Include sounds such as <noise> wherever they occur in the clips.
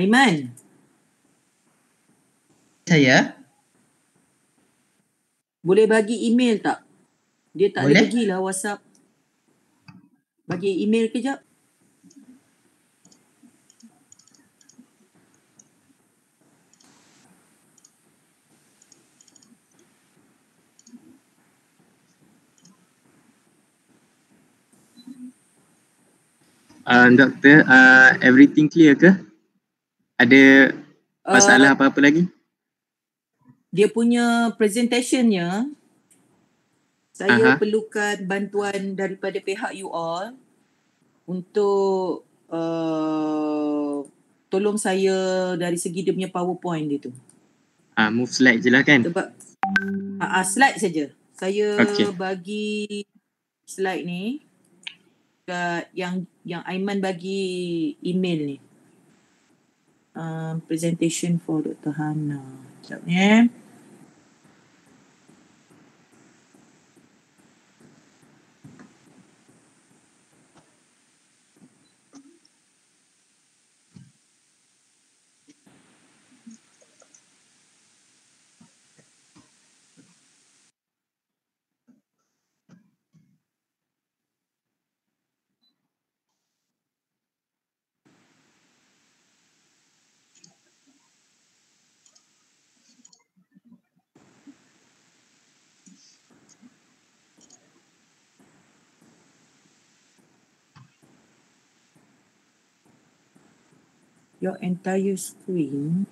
Aiman. Saya. Boleh bagi email tak? Dia tak boleh bagi lah WhatsApp. Bagi email kejap. Uh, ah, doktor, uh, everything clear ke? Ada uh, masalah uh, apa-apa lagi? Dia punya presentationnya saya Aha. perlukan bantuan daripada pihak you all untuk uh, tolong saya dari segi dia punya powerpoint dia tu. Uh, move slide je lah kan? Sebab uh, uh, slide saja. Saya okay. bagi slide ni kat yang yang Aiman bagi email ni um, presentation for Dr. Hannah. Sekejap ni eh. your entire screen.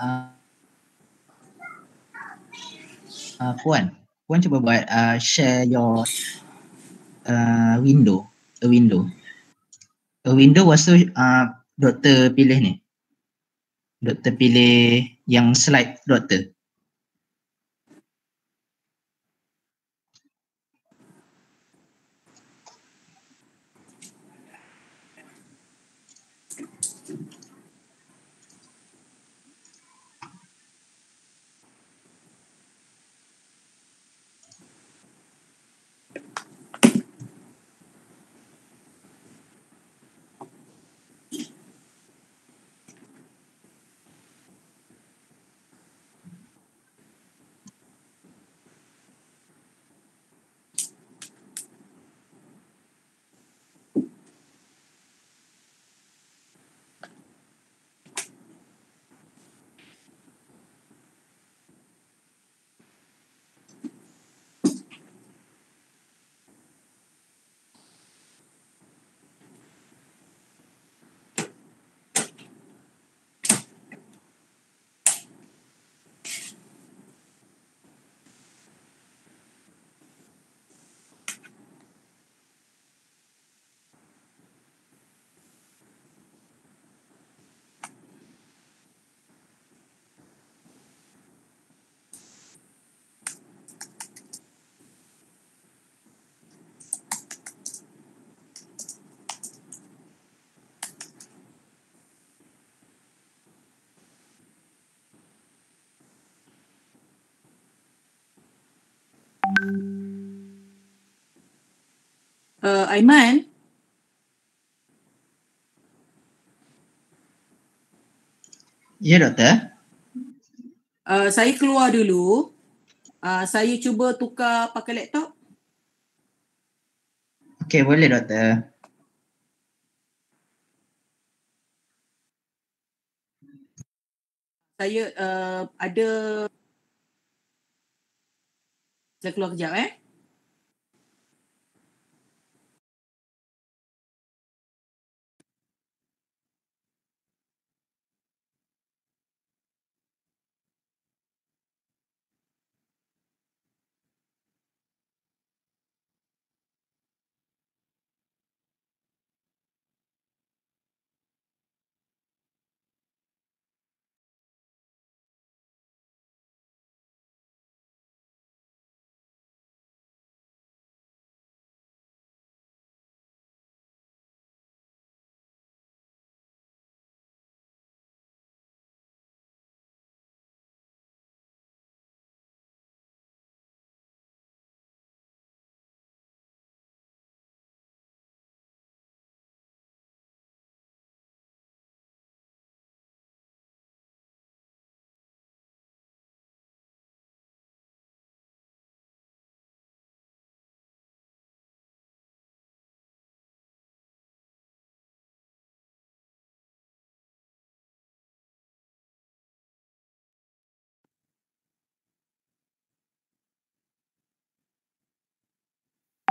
Uh, uh, Puan, Puan cuba buat uh, share your uh, window, a window. A window was uh, doktor pilih ni. Doktor pilih yang slide doktor. uh, Aiman. Ya, Doktor. Uh, saya keluar dulu. Uh, saya cuba tukar pakai laptop. Okey, boleh Doktor. Saya uh, ada... Saya keluar kejap eh.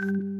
Thank you.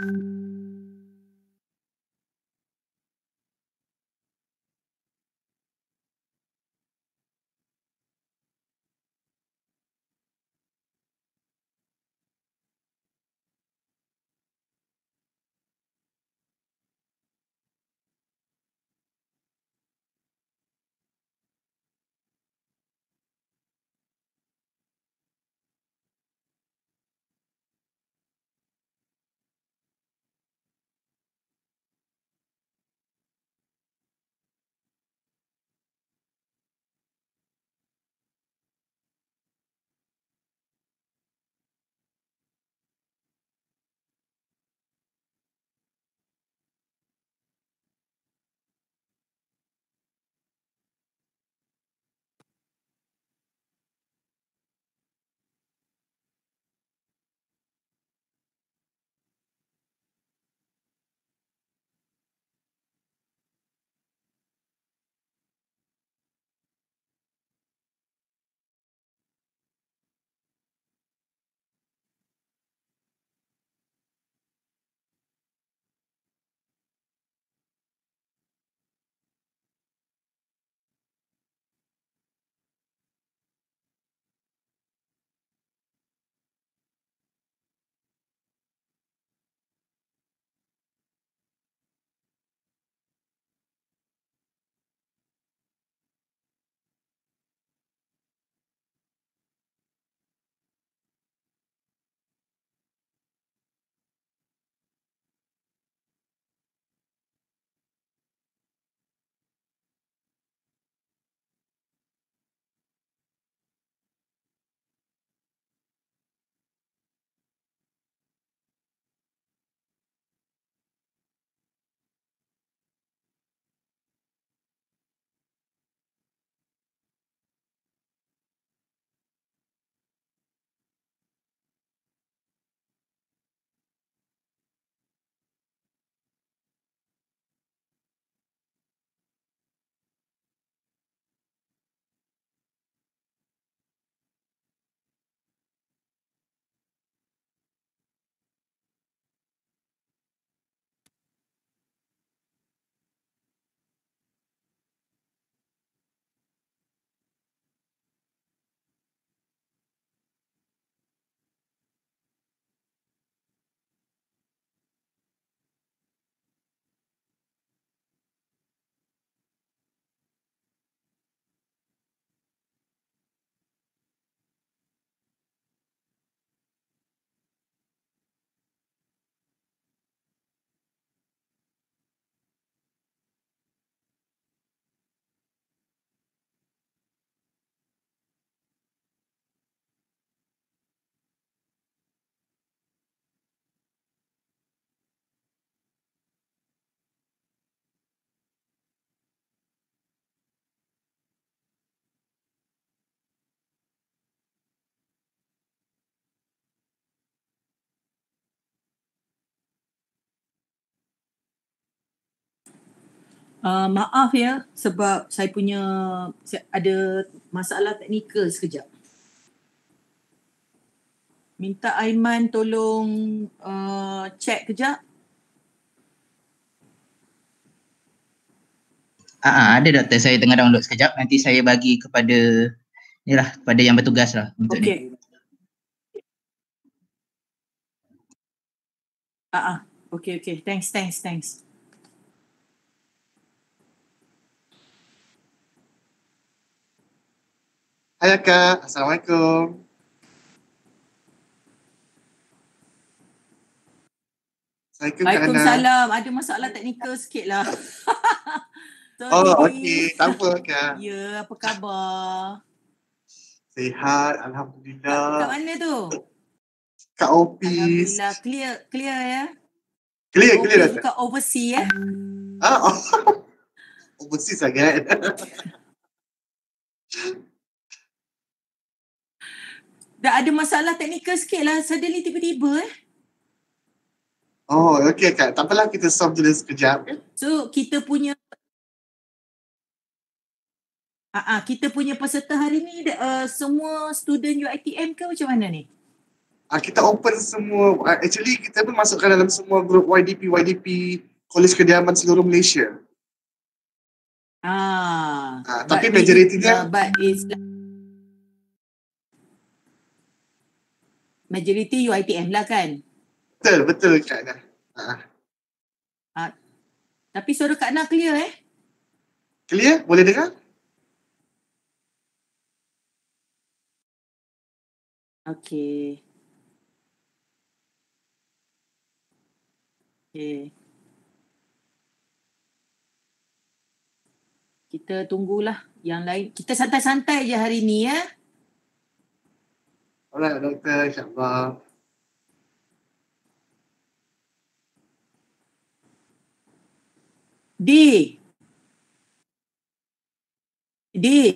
Thank you. Ah, maaf ya sebab saya punya saya ada masalah teknikal sekejap. Minta Aiman tolong uh, check kejap. Ah, uh, ada doktor saya tengah download sekejap nanti saya bagi kepada inilah kepada yang bertugas lah untuk okay. ni. Okey. Ah, uh, uh, okey okey. Thanks thanks thanks. Hai Kak, Assalamualaikum. Waalaikumsalam. Ada masalah teknikal sikit lah. <laughs> oh, okey. Tak apa, Kak. Ya, apa khabar? Sehat, Alhamdulillah. Kat mana tu? Kat ofis. Alhamdulillah, clear, clear ya. Clear, clear dah. Kat overseas ya. Ah, oh. <laughs> overseas again. Lah, <laughs> dah ada masalah teknikal sikit lah suddenly tiba-tiba eh. Oh, okey Kak. Tak apalah kita solve jenis sekejap. So, kita punya Ah, uh-uh, kita punya peserta hari ni uh, semua student UITM ke macam mana ni? Ah, uh, kita open semua. Uh, actually, kita pun masukkan dalam semua grup YDP, YDP Kolej Kediaman seluruh Malaysia. Ah, uh, uh, tapi majoritinya uh, but it's like... majoriti UiTM lah kan? Betul, betul Kak Nah. Ha. Ah, ha. Tapi suara Kak Nah clear eh? Clear? Boleh dengar? Okay. Okay. Kita tunggulah yang lain. Kita santai-santai je hari ni ya. Eh? di, di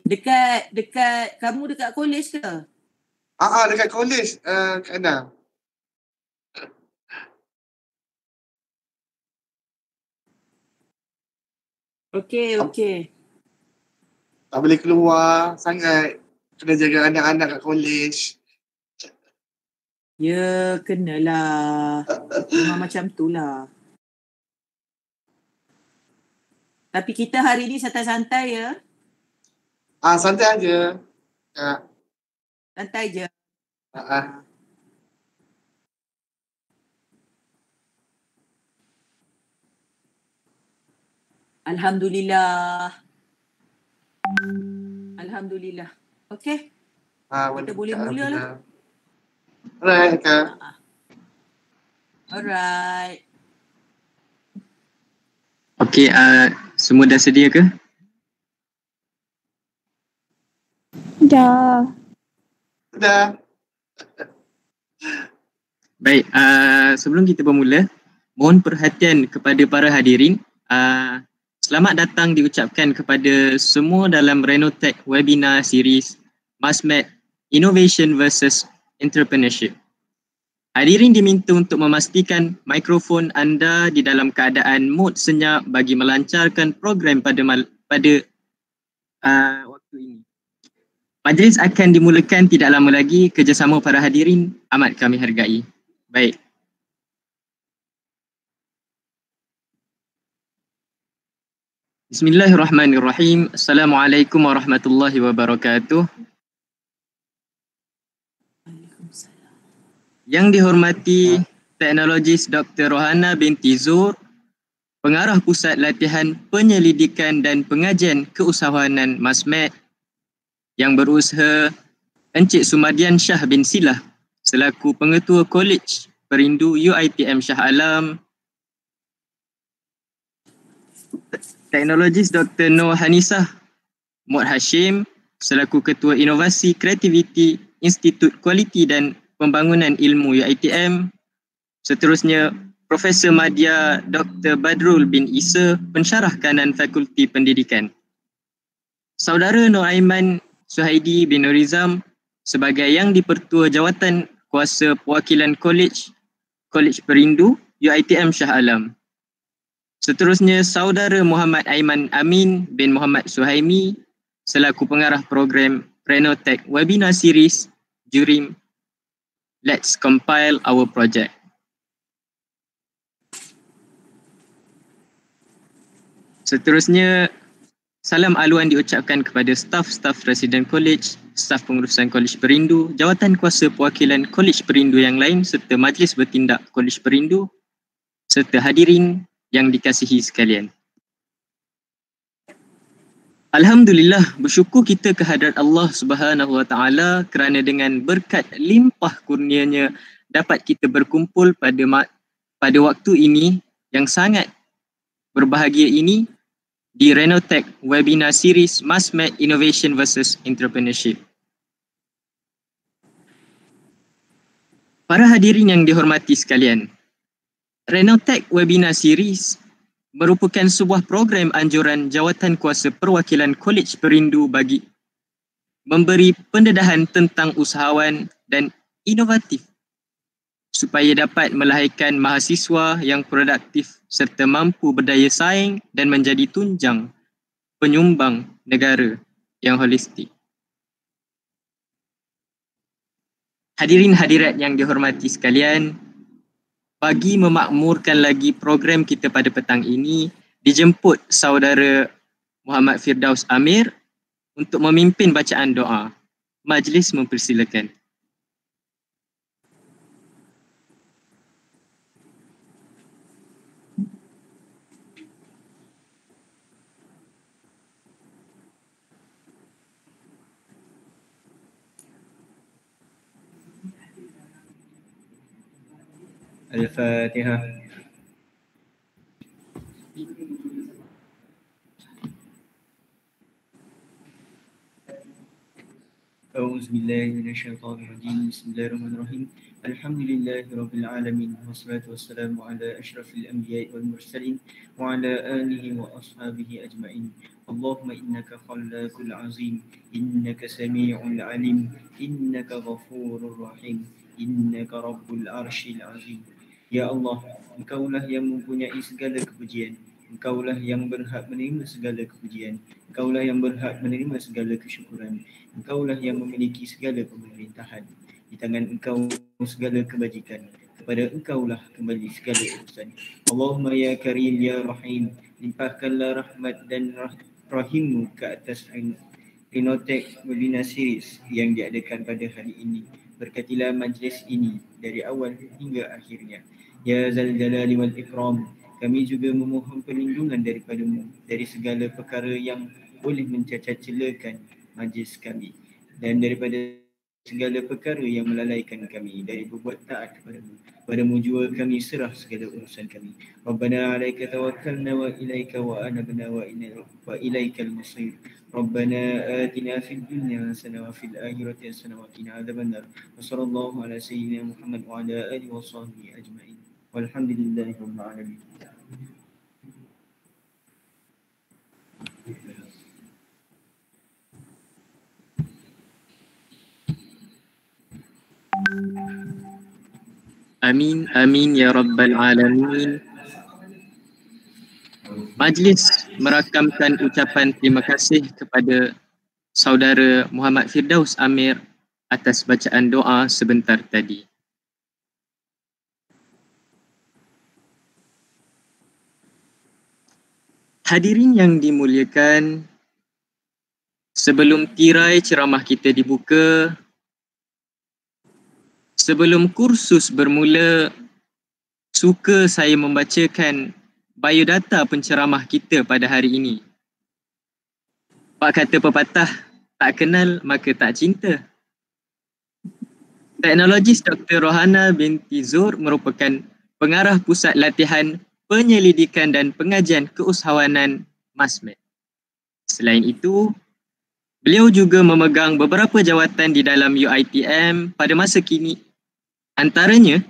dekat dekat kamu dekat kolej ke? Ah ah dekat kolej uh, kena. Okey okey. Tak boleh keluar sangat kena jaga anak-anak kat kolej. Ya, kenalah. Memang macam tu lah. Tapi kita hari ni santai-santai ya. Ah, santai aja. Ya. Santai aja. Ah, ah. Alhamdulillah. Alhamdulillah. Okey. Ah, kita boleh mulalah. Alright, Eka. Alright. Okay, uh, semua dah sedia ke? Dah. Dah. Baik, uh, sebelum kita bermula, mohon perhatian kepada para hadirin. Uh, selamat datang diucapkan kepada semua dalam Renotech webinar series MasMed Innovation versus entrepreneurship. Hadirin diminta untuk memastikan mikrofon anda di dalam keadaan mood senyap bagi melancarkan program pada mal- pada uh, waktu ini. Majlis akan dimulakan tidak lama lagi. Kerjasama para hadirin amat kami hargai. Baik. Bismillahirrahmanirrahim. Assalamualaikum warahmatullahi wabarakatuh. Yang dihormati teknologis Dr. Rohana binti Zur, pengarah pusat latihan penyelidikan dan pengajian keusahawanan MASMED yang berusaha Encik Sumadian Shah bin Silah selaku pengetua kolej perindu UITM Shah Alam Teknologis Dr. Noor Hanisah Mohd Hashim selaku ketua inovasi kreativiti Institut Kualiti dan pembangunan ilmu UiTM seterusnya Profesor Madya Dr Badrul bin Isa pensyarah kanan Fakulti Pendidikan Saudara Noaiman Suhaidi bin Rizam sebagai yang dipertua jawatan kuasa perwakilan college College Perindu UiTM Shah Alam Seterusnya saudara Muhammad Aiman Amin bin Muhammad Suhaimi selaku pengarah program Renotech Webinar Series Jurim let's compile our project. Seterusnya, salam aluan diucapkan kepada staf-staf resident college, staf pengurusan college perindu, jawatan kuasa perwakilan college perindu yang lain serta majlis bertindak college perindu serta hadirin yang dikasihi sekalian. Alhamdulillah, bersyukur kita kehadrat Allah Subhanahu Wa Taala kerana dengan berkat limpah kurnianya dapat kita berkumpul pada pada waktu ini yang sangat berbahagia ini di Renotech webinar series Masmed Innovation versus Entrepreneurship. Para hadirin yang dihormati sekalian, Renotech webinar series merupakan sebuah program anjuran jawatan kuasa perwakilan Kolej Perindu bagi memberi pendedahan tentang usahawan dan inovatif supaya dapat melahirkan mahasiswa yang produktif serta mampu berdaya saing dan menjadi tunjang penyumbang negara yang holistik. Hadirin hadirat yang dihormati sekalian, bagi memakmurkan lagi program kita pada petang ini dijemput saudara Muhammad Firdaus Amir untuk memimpin bacaan doa. Majlis mempersilakan. الفاتحة أعوذ بالله من الشيطان الرجيم بسم الله الرحمن الرحيم الحمد لله رب العالمين والصلاة والسلام على أشرف الأنبياء والمرسلين وعلى آله وأصحابه أجمعين اللهم إنك خلاق العظيم إنك سميع العليم إنك غفور رحيم إنك رب العرش العظيم Ya Allah, Engkaulah yang mempunyai segala kepujian. Engkaulah yang berhak menerima segala kepujian. Engkaulah yang berhak menerima segala kesyukuran. Engkaulah yang memiliki segala pemerintahan. Di tangan engkau segala kebajikan. Kepada engkaulah kembali segala urusan. Allahumma ya karim ya rahim. Limpahkanlah rahmat dan rahimmu ke atas Inotek Melina Siris yang diadakan pada hari ini. Berkatilah majlis ini dari awal hingga akhirnya. Ya Zal Jalali wal Ikram Kami juga memohon perlindungan daripadamu Dari segala perkara yang boleh mencacat celakan majlis kami Dan daripada segala perkara yang melalaikan kami Dari berbuat taat kepadamu Padamu jua kami serah segala urusan kami Rabbana alaika tawakkalna wa ilaika wa anabna wa inna wa ilaika al-masir Rabbana atina fid dunya hasanah wa fil akhirati hasanah wa qina adhaban nar Wa sallallahu ala sayyidina Muhammad wa ala wa sahbihi ajma'in والحمد Amin, amin ya Rabbal Alamin Majlis merakamkan ucapan terima kasih kepada saudara Muhammad Firdaus Amir atas bacaan doa sebentar tadi. Hadirin yang dimuliakan, sebelum tirai ceramah kita dibuka, sebelum kursus bermula, suka saya membacakan biodata penceramah kita pada hari ini. Pak kata pepatah, tak kenal maka tak cinta. Teknologis Dr. Rohana binti Zur merupakan pengarah pusat latihan penyelidikan dan pengajian keusahawanan Masmed. Selain itu, beliau juga memegang beberapa jawatan di dalam UiTM pada masa kini. Antaranya,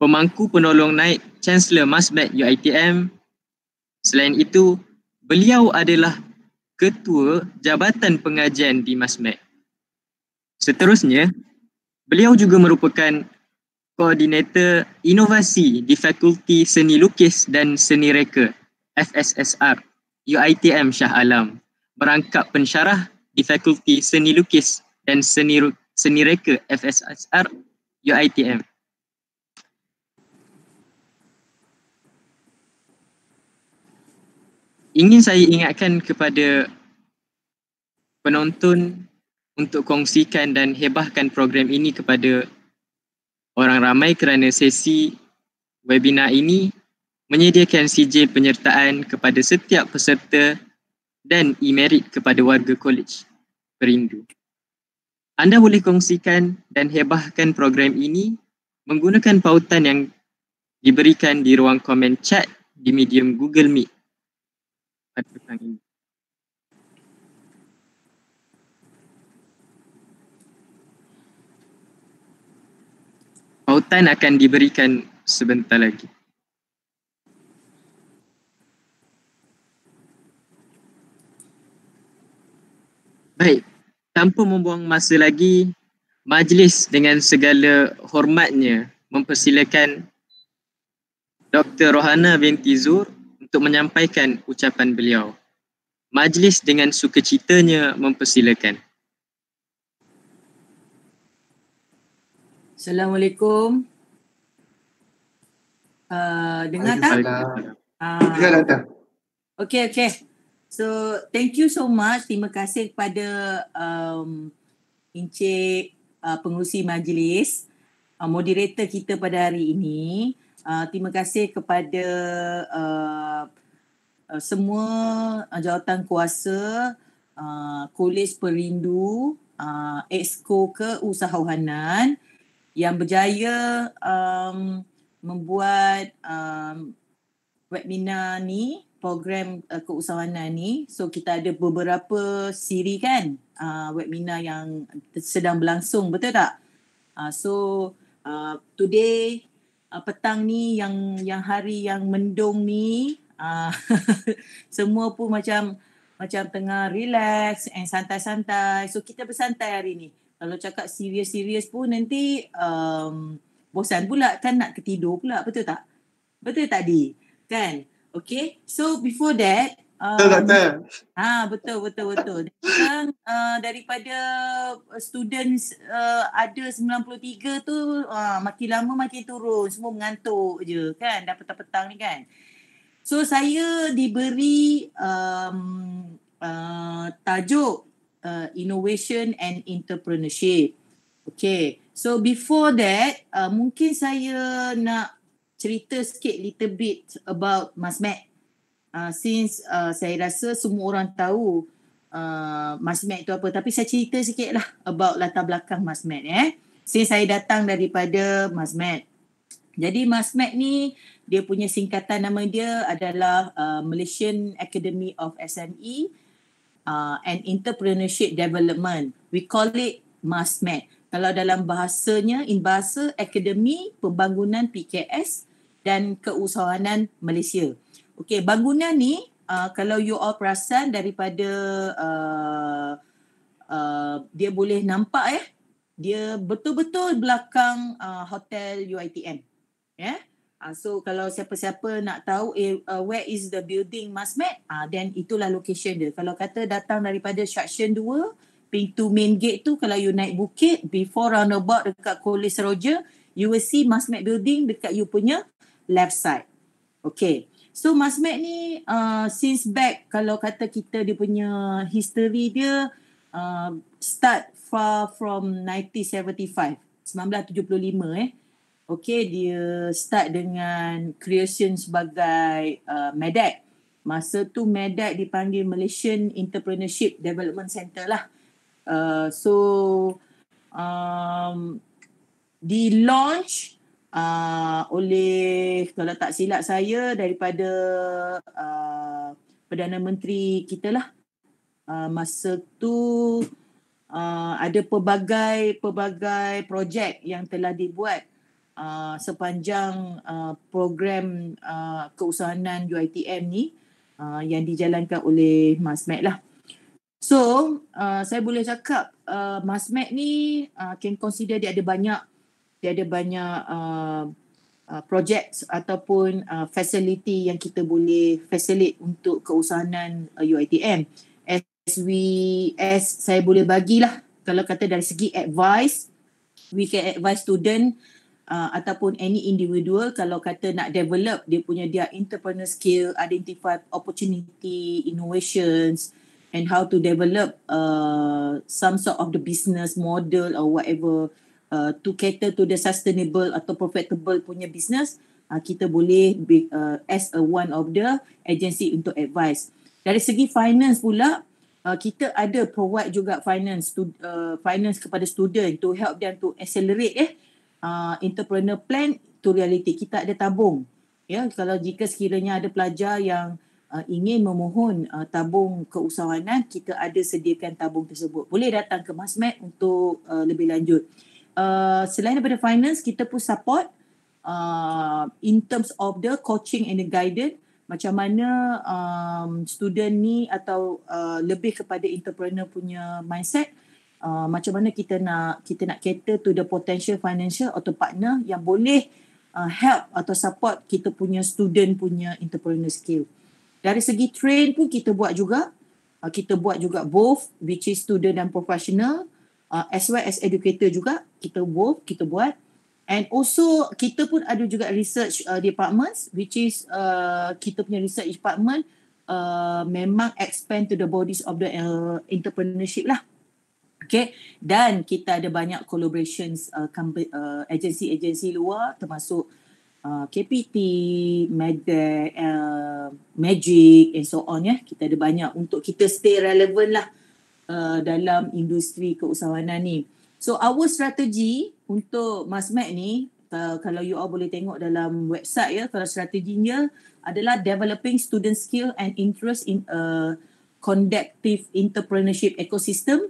pemangku penolong naik Chancellor Masmed UiTM. Selain itu, beliau adalah ketua Jabatan Pengajian di Masmed. Seterusnya, beliau juga merupakan Koordinator Inovasi di Fakulti Seni Lukis dan Seni Reka FSSR UITM Shah Alam merangkap pensyarah di Fakulti Seni Lukis dan Seni Ru- Seni Reka FSSR UITM. Ingin saya ingatkan kepada penonton untuk kongsikan dan hebahkan program ini kepada orang ramai kerana sesi webinar ini menyediakan sijil penyertaan kepada setiap peserta dan e-merit kepada warga kolej berindu. Anda boleh kongsikan dan hebahkan program ini menggunakan pautan yang diberikan di ruang komen chat di medium Google Meet pada petang ini. sautan akan diberikan sebentar lagi. Baik, tanpa membuang masa lagi, majlis dengan segala hormatnya mempersilakan Dr. Rohana binti Zur untuk menyampaikan ucapan beliau. Majlis dengan sukacitanya mempersilakan. Assalamualaikum. Uh, ah. dengar tak? Dengar uh, tak? Okay, okay. So, thank you so much. Terima kasih kepada um, Encik uh, Pengurusi Majlis, uh, moderator kita pada hari ini. Uh, terima kasih kepada uh, uh, semua uh, jawatan kuasa, uh, Kolej Perindu, uh, Exco ke Usahawanan, yang berjaya um, membuat um, webinar ni program uh, keusahawanan ni so kita ada beberapa siri kan uh, webinar yang sedang berlangsung betul tak uh, so uh, today uh, petang ni yang yang hari yang mendung ni uh, <laughs> semua pun macam macam tengah relax and santai-santai so kita bersantai hari ni kalau cakap serius-serius pun nanti um, bosan pula kan nak ketidur pula betul tak? Betul tadi kan? Okay so before that Betul um, tak Ha betul betul betul. Sekarang uh, daripada students uh, ada 93 tu uh, makin lama makin turun semua mengantuk je kan dah petang-petang ni kan. So saya diberi um, uh, tajuk uh, innovation and entrepreneurship. Okay, so before that, uh, mungkin saya nak cerita sikit little bit about Mas Mac. Uh, since uh, saya rasa semua orang tahu uh, Mas Mac itu apa. Tapi saya cerita sikit lah about latar belakang Mas Mac. Eh. Since saya datang daripada Mas Mac. Jadi Mas Mac ni, dia punya singkatan nama dia adalah uh, Malaysian Academy of SME uh, and entrepreneurship development. We call it MASMED. Kalau dalam bahasanya, in bahasa Akademi Pembangunan PKS dan Keusahawanan Malaysia. Okey, bangunan ni uh, kalau you all perasan daripada uh, uh, dia boleh nampak ya, eh, dia betul-betul belakang uh, hotel UiTM. Yeah? Uh, so kalau siapa-siapa nak tahu eh, uh, where is the building Masmed, uh, ah, then itulah location dia. Kalau kata datang daripada section 2, pintu main gate tu kalau you naik bukit before roundabout dekat Kolej Seroja, you will see Masmed building dekat you punya left side. Okay. So Masmed ni uh, since back kalau kata kita dia punya history dia uh, start far from 1975, 1975 eh. Okey, dia start dengan creation sebagai uh, medek masa tu medek dipanggil Malaysian Entrepreneurship Development Center lah uh, so um, di launch uh, oleh kalau tak silap saya daripada uh, perdana menteri kita lah uh, masa tu Uh, ada pelbagai pelbagai projek yang telah dibuat uh, uh, sepanjang uh, program uh, keusahanan UITM ni uh, yang dijalankan oleh Mas Mac lah. So, uh, saya boleh cakap uh, Mas Mac ni uh, can consider dia ada banyak dia ada banyak uh, Uh, projek ataupun uh, facility yang kita boleh facilitate untuk keusahanan uh, UITM as we as saya boleh bagilah kalau kata dari segi advice we can advise student uh, Uh, ataupun any individual kalau kata nak develop dia punya dia entrepreneur skill, identify opportunity, innovations and how to develop uh, some sort of the business model or whatever uh, to cater to the sustainable atau profitable punya business uh, kita boleh be, uh, as a one of the agency untuk advice. Dari segi finance pula Uh, kita ada provide juga finance to uh, finance kepada student to help them to accelerate eh uh, uh, entrepreneur plan to reality. Kita ada tabung. Ya, kalau jika sekiranya ada pelajar yang uh, ingin memohon uh, tabung keusahawanan, kita ada sediakan tabung tersebut. Boleh datang ke Masmed untuk uh, lebih lanjut. Uh, selain daripada finance, kita pun support uh, in terms of the coaching and the guidance macam mana um, student ni atau uh, lebih kepada entrepreneur punya mindset uh, Uh, macam mana kita nak kita nak cater to the potential financial atau partner yang boleh uh, help atau support kita punya student punya entrepreneur skill. Dari segi train pun kita buat juga. Uh, kita buat juga both which is student dan professional uh, as well as educator juga kita both kita buat and also kita pun ada juga research uh, departments which is uh, kita punya research department uh, memang expand to the bodies of the uh, entrepreneurship lah Okay, dan kita ada banyak collaborations agensi-agensi uh, uh, luar termasuk uh, KPT, Medec, uh, Magic and so on Yeah. Kita ada banyak untuk kita stay relevant lah uh, dalam industri keusahawanan ni. So our strategy untuk MassMed ni uh, kalau you all boleh tengok dalam website ya, kalau strateginya adalah developing student skill and interest in a conductive entrepreneurship ecosystem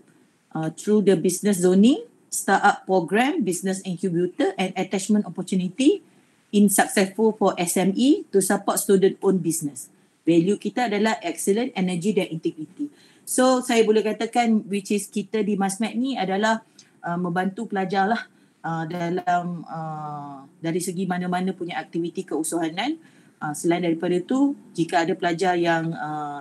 Uh, through the business zoning, startup program, business incubator and attachment opportunity in successful for SME to support student own business. Value kita adalah excellent energy dan integrity. So saya boleh katakan which is kita di Masmed ni adalah uh, membantu pelajar lah uh, dalam uh, dari segi mana-mana punya aktiviti keusuhanan. Uh, selain daripada itu, jika ada pelajar yang uh,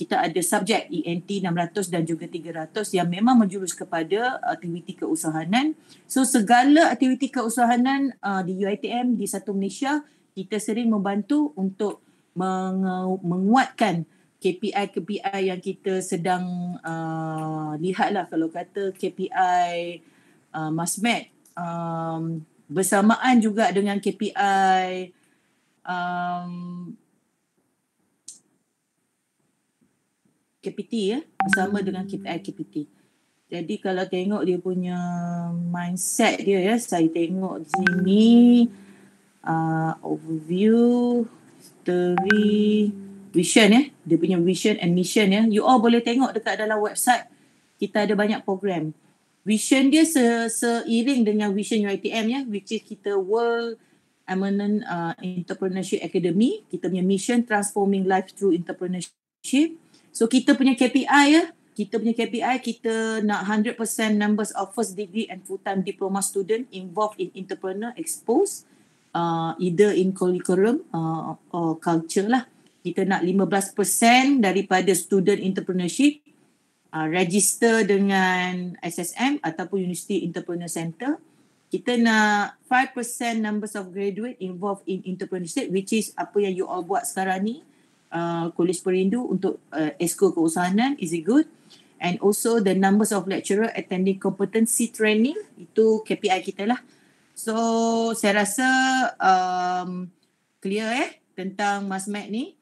kita ada subjek e ENT 600 dan juga 300 yang memang menjurus kepada uh, aktiviti keusahanan. So segala aktiviti keusahanan uh, di UiTM di Satu Malaysia kita sering membantu untuk mengu- menguatkan KPI KPI yang kita sedang uh, lihatlah kalau kata KPI uh, masmet um, bersamaan juga dengan KPI um, KPT ya sama dengan KPI KPT. Jadi kalau tengok dia punya mindset dia ya saya tengok di sini uh, overview story vision ya dia punya vision and mission ya you all boleh tengok dekat dalam website kita ada banyak program vision dia se seiring dengan vision UiTM ya which is kita world eminent uh, entrepreneurship academy kita punya mission transforming life through entrepreneurship So kita punya KPI ya, kita punya KPI kita nak 100% numbers of first degree and full time diploma student involved in entrepreneur expose uh, either in curriculum uh, or culture lah. Kita nak 15% daripada student entrepreneurship uh, register dengan SSM ataupun University Entrepreneur Center. Kita nak 5% numbers of graduate involved in entrepreneurship which is apa yang you all buat sekarang ni Uh, Kolej Perindu untuk uh, Esko Keusahanan is it good and also the numbers of lecturer attending competency training itu KPI kita lah so saya rasa um, clear eh tentang Mas Mac ni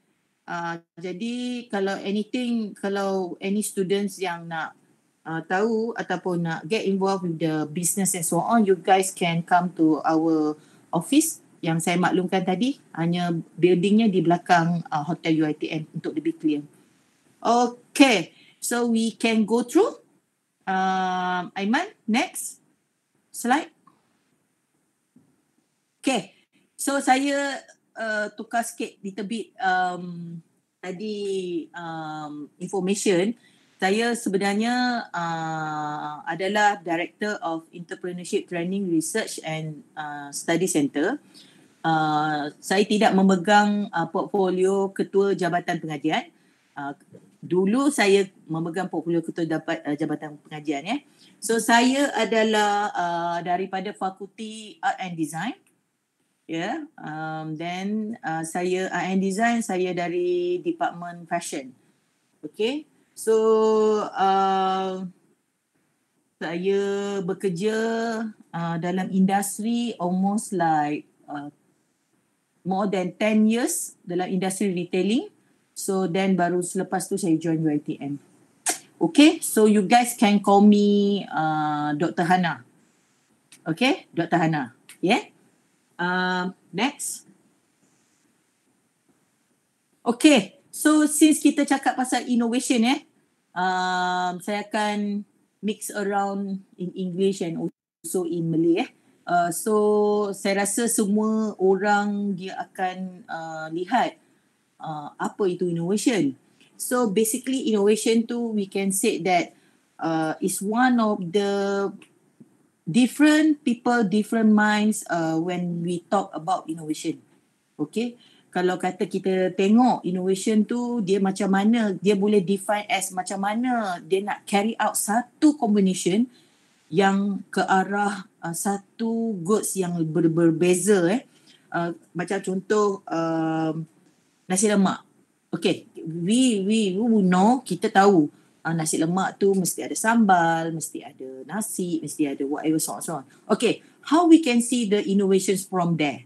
uh, jadi kalau anything kalau any students yang nak uh, tahu ataupun nak get involved with the business and so on you guys can come to our office yang saya maklumkan tadi hanya buildingnya di belakang uh, hotel UiTM untuk lebih clear. Okay, so we can go through. Uh, Aiman, next slide. Okay, so saya uh, tukar sikit di tebit um, tadi um, information. Saya sebenarnya uh, adalah Director of Entrepreneurship Training Research and uh, Study Center. Uh, uh, saya tidak memegang uh, portfolio ketua jabatan pengajian. Uh, dulu saya memegang portfolio ketua dapat, uh, jabatan pengajian. Eh. So saya adalah uh, daripada Fakulti Art and Design. Yeah, um, then uh, saya art and design saya dari department fashion. Okay, so uh, saya bekerja uh, dalam industri almost like uh, more than 10 years dalam industri retailing. So then baru selepas tu saya join UITM. Okay, so you guys can call me uh, Dr. Hana. Okay, Dr. Hana. Yeah. Uh, next. Okay, so since kita cakap pasal innovation eh, um, saya akan mix around in English and also in Malay eh. Uh, so saya rasa semua orang dia akan uh, lihat uh, apa itu innovation so basically innovation tu we can say that uh, is one of the different people different minds uh, when we talk about innovation okay kalau kata kita tengok innovation tu dia macam mana dia boleh define as macam mana dia nak carry out satu combination yang ke arah uh, satu goods yang ber- berbeza eh. Uh, macam contoh uh, nasi lemak. Okay, we we we know kita tahu uh, nasi lemak tu mesti ada sambal, mesti ada nasi, mesti ada whatever so on so Okay, how we can see the innovations from there?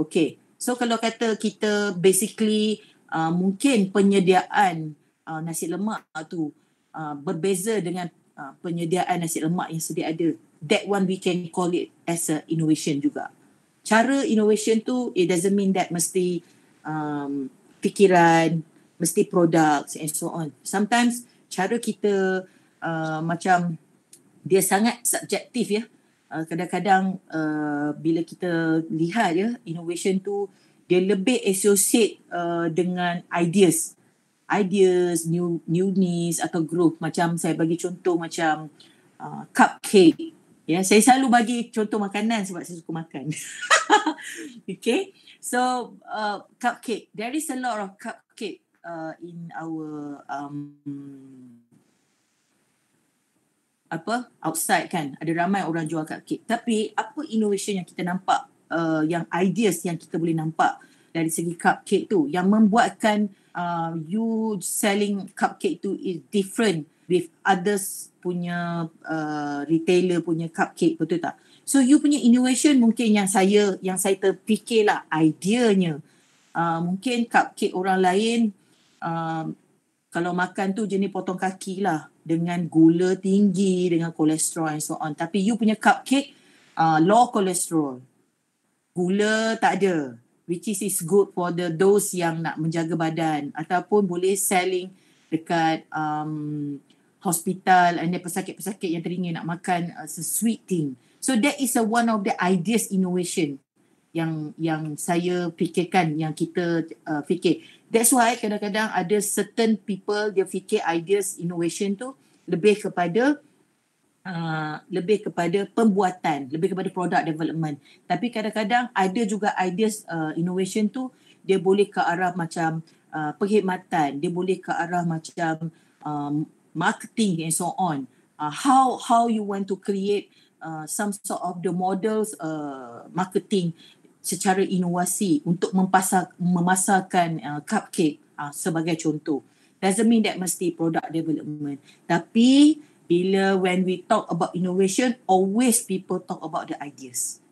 Okay, so kalau kata kita basically uh, mungkin penyediaan uh, nasi lemak tu uh, berbeza dengan Ah, penyediaan nasi lemak yang sedia ada. That one we can call it as a innovation juga. Cara innovation tu, it doesn't mean that mesti um, fikiran, mesti products and so on. Sometimes cara kita uh, macam dia sangat subjektif ya. Uh, kadang-kadang uh, bila kita lihat ya, innovation tu dia lebih associate uh, dengan ideas ideas, new newness atau growth. Macam saya bagi contoh macam uh, cupcake. Ya, saya selalu bagi contoh makanan sebab saya suka makan. <laughs> okay, so uh, cupcake. There is a lot of cupcake uh, in our um, apa outside kan ada ramai orang jual cupcake tapi apa innovation yang kita nampak uh, yang ideas yang kita boleh nampak dari segi cupcake tu yang membuatkan uh, you selling cupcake tu is different with others punya uh, retailer punya cupcake betul tak? So you punya innovation mungkin yang saya yang saya terfikir lah ideanya uh, mungkin cupcake orang lain uh, kalau makan tu jenis potong kaki lah dengan gula tinggi dengan kolesterol and so on. Tapi you punya cupcake uh, low kolesterol gula tak ada which is is good for the those yang nak menjaga badan ataupun boleh selling dekat um, hospital and pesakit-pesakit yang teringin nak makan uh, a sweet thing. So that is a one of the ideas innovation yang yang saya fikirkan yang kita uh, fikir. That's why kadang-kadang ada certain people dia fikir ideas innovation tu lebih kepada uh, lebih kepada pembuatan, lebih kepada product development. Tapi kadang-kadang ada juga ideas uh, innovation tu dia boleh ke arah macam uh, perkhidmatan, dia boleh ke arah macam um, marketing and so on. Uh, how how you want to create uh, some sort of the models uh, marketing secara inovasi untuk mempasar memasarkan uh, cupcake uh, sebagai contoh. Doesn't mean that mesti product development. Tapi bila when we talk about innovation, always people talk about the ideas.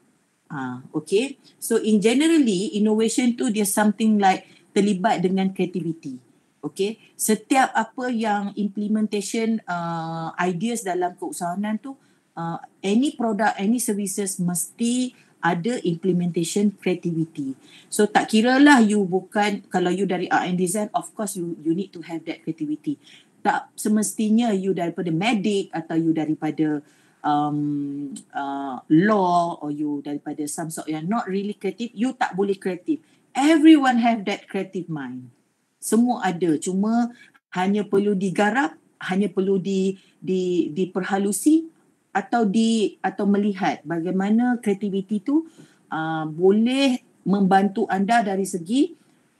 uh, okay. So in generally, innovation tu dia something like terlibat dengan creativity. Okay. Setiap apa yang implementation uh, ideas dalam keusahawanan tu, uh, any product, any services mesti ada implementation creativity. So tak kira lah you bukan, kalau you dari art and design, of course you you need to have that creativity tak semestinya you daripada medik atau you daripada um, uh, law or you daripada some sort yang not really creative, you tak boleh kreatif. Everyone have that creative mind. Semua ada. Cuma hanya perlu digarap, hanya perlu di, di, diperhalusi atau di atau melihat bagaimana kreativiti itu uh, boleh membantu anda dari segi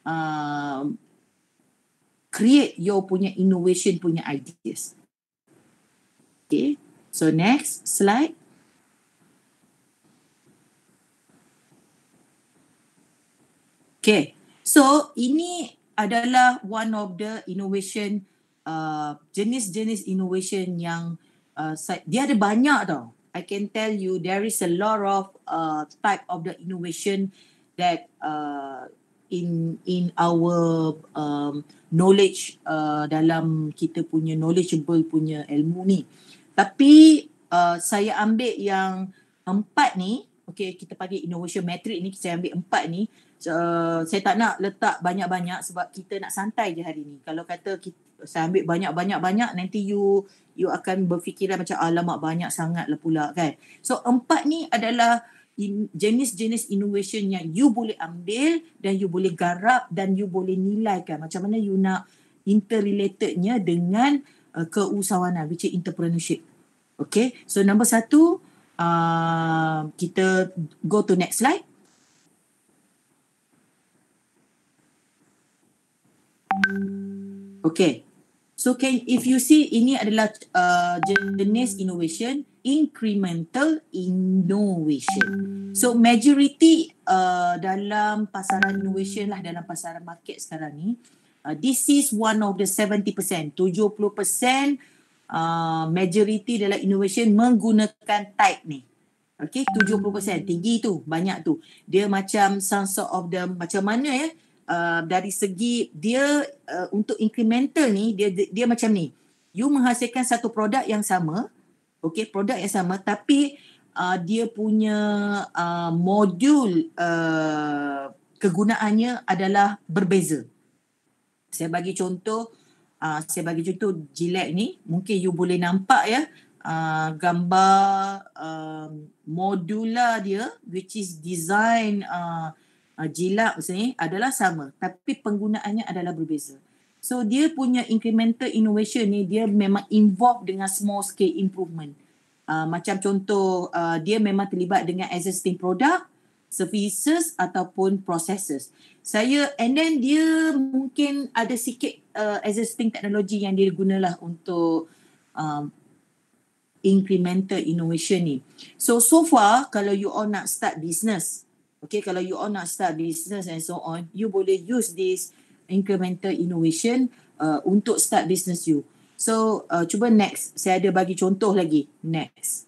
uh, create your punya innovation punya ideas. Okay, so next slide. Okay, so ini adalah one of the innovation uh, jenis-jenis innovation yang uh, dia ada banyak tau. I can tell you there is a lot of uh, type of the innovation that uh, in in our um, knowledge uh, dalam kita punya knowledgeable punya ilmu ni. Tapi uh, saya ambil yang empat ni, okay kita pakai innovation matrix ni, saya ambil empat ni. Uh, saya tak nak letak banyak-banyak sebab kita nak santai je hari ni. Kalau kata kita, saya ambil banyak-banyak-banyak nanti you you akan berfikiran macam alamak banyak sangatlah pula kan. So empat ni adalah jenis-jenis innovation yang you boleh ambil dan you boleh garap dan you boleh nilaikan macam mana you nak interrelatednya dengan uh, keusahawanan which is entrepreneurship. Okay, so number satu, uh, kita go to next slide. Okay, so can if you see ini adalah uh, jenis innovation incremental innovation. So majority uh, dalam pasaran innovation lah dalam pasaran market sekarang ni, uh, this is one of the 70%, 70% uh, majority dalam innovation menggunakan type ni. Okay, 70% tinggi tu, banyak tu. Dia macam some sort of the, macam mana ya, uh, dari segi dia uh, untuk incremental ni, dia, dia, dia macam ni. You menghasilkan satu produk yang sama, Okey, produk yang sama tapi uh, dia punya uh, modul uh, kegunaannya adalah berbeza saya bagi contoh uh, saya bagi contoh jilat ni mungkin you boleh nampak ya uh, gambar uh, um, modula lah dia which is design uh, uh, jilat sini adalah sama tapi penggunaannya adalah berbeza So dia punya incremental innovation ni dia memang involve dengan small scale improvement. Uh, macam contoh uh, dia memang terlibat dengan existing product, services ataupun processes. Saya and then dia mungkin ada sikit uh, existing technology yang dia gunalah untuk um, incremental innovation ni. So so far kalau you all nak start business, okay kalau you all nak start business and so on, you boleh use this incremental innovation uh, untuk start business you. So uh, cuba next, saya ada bagi contoh lagi. Next.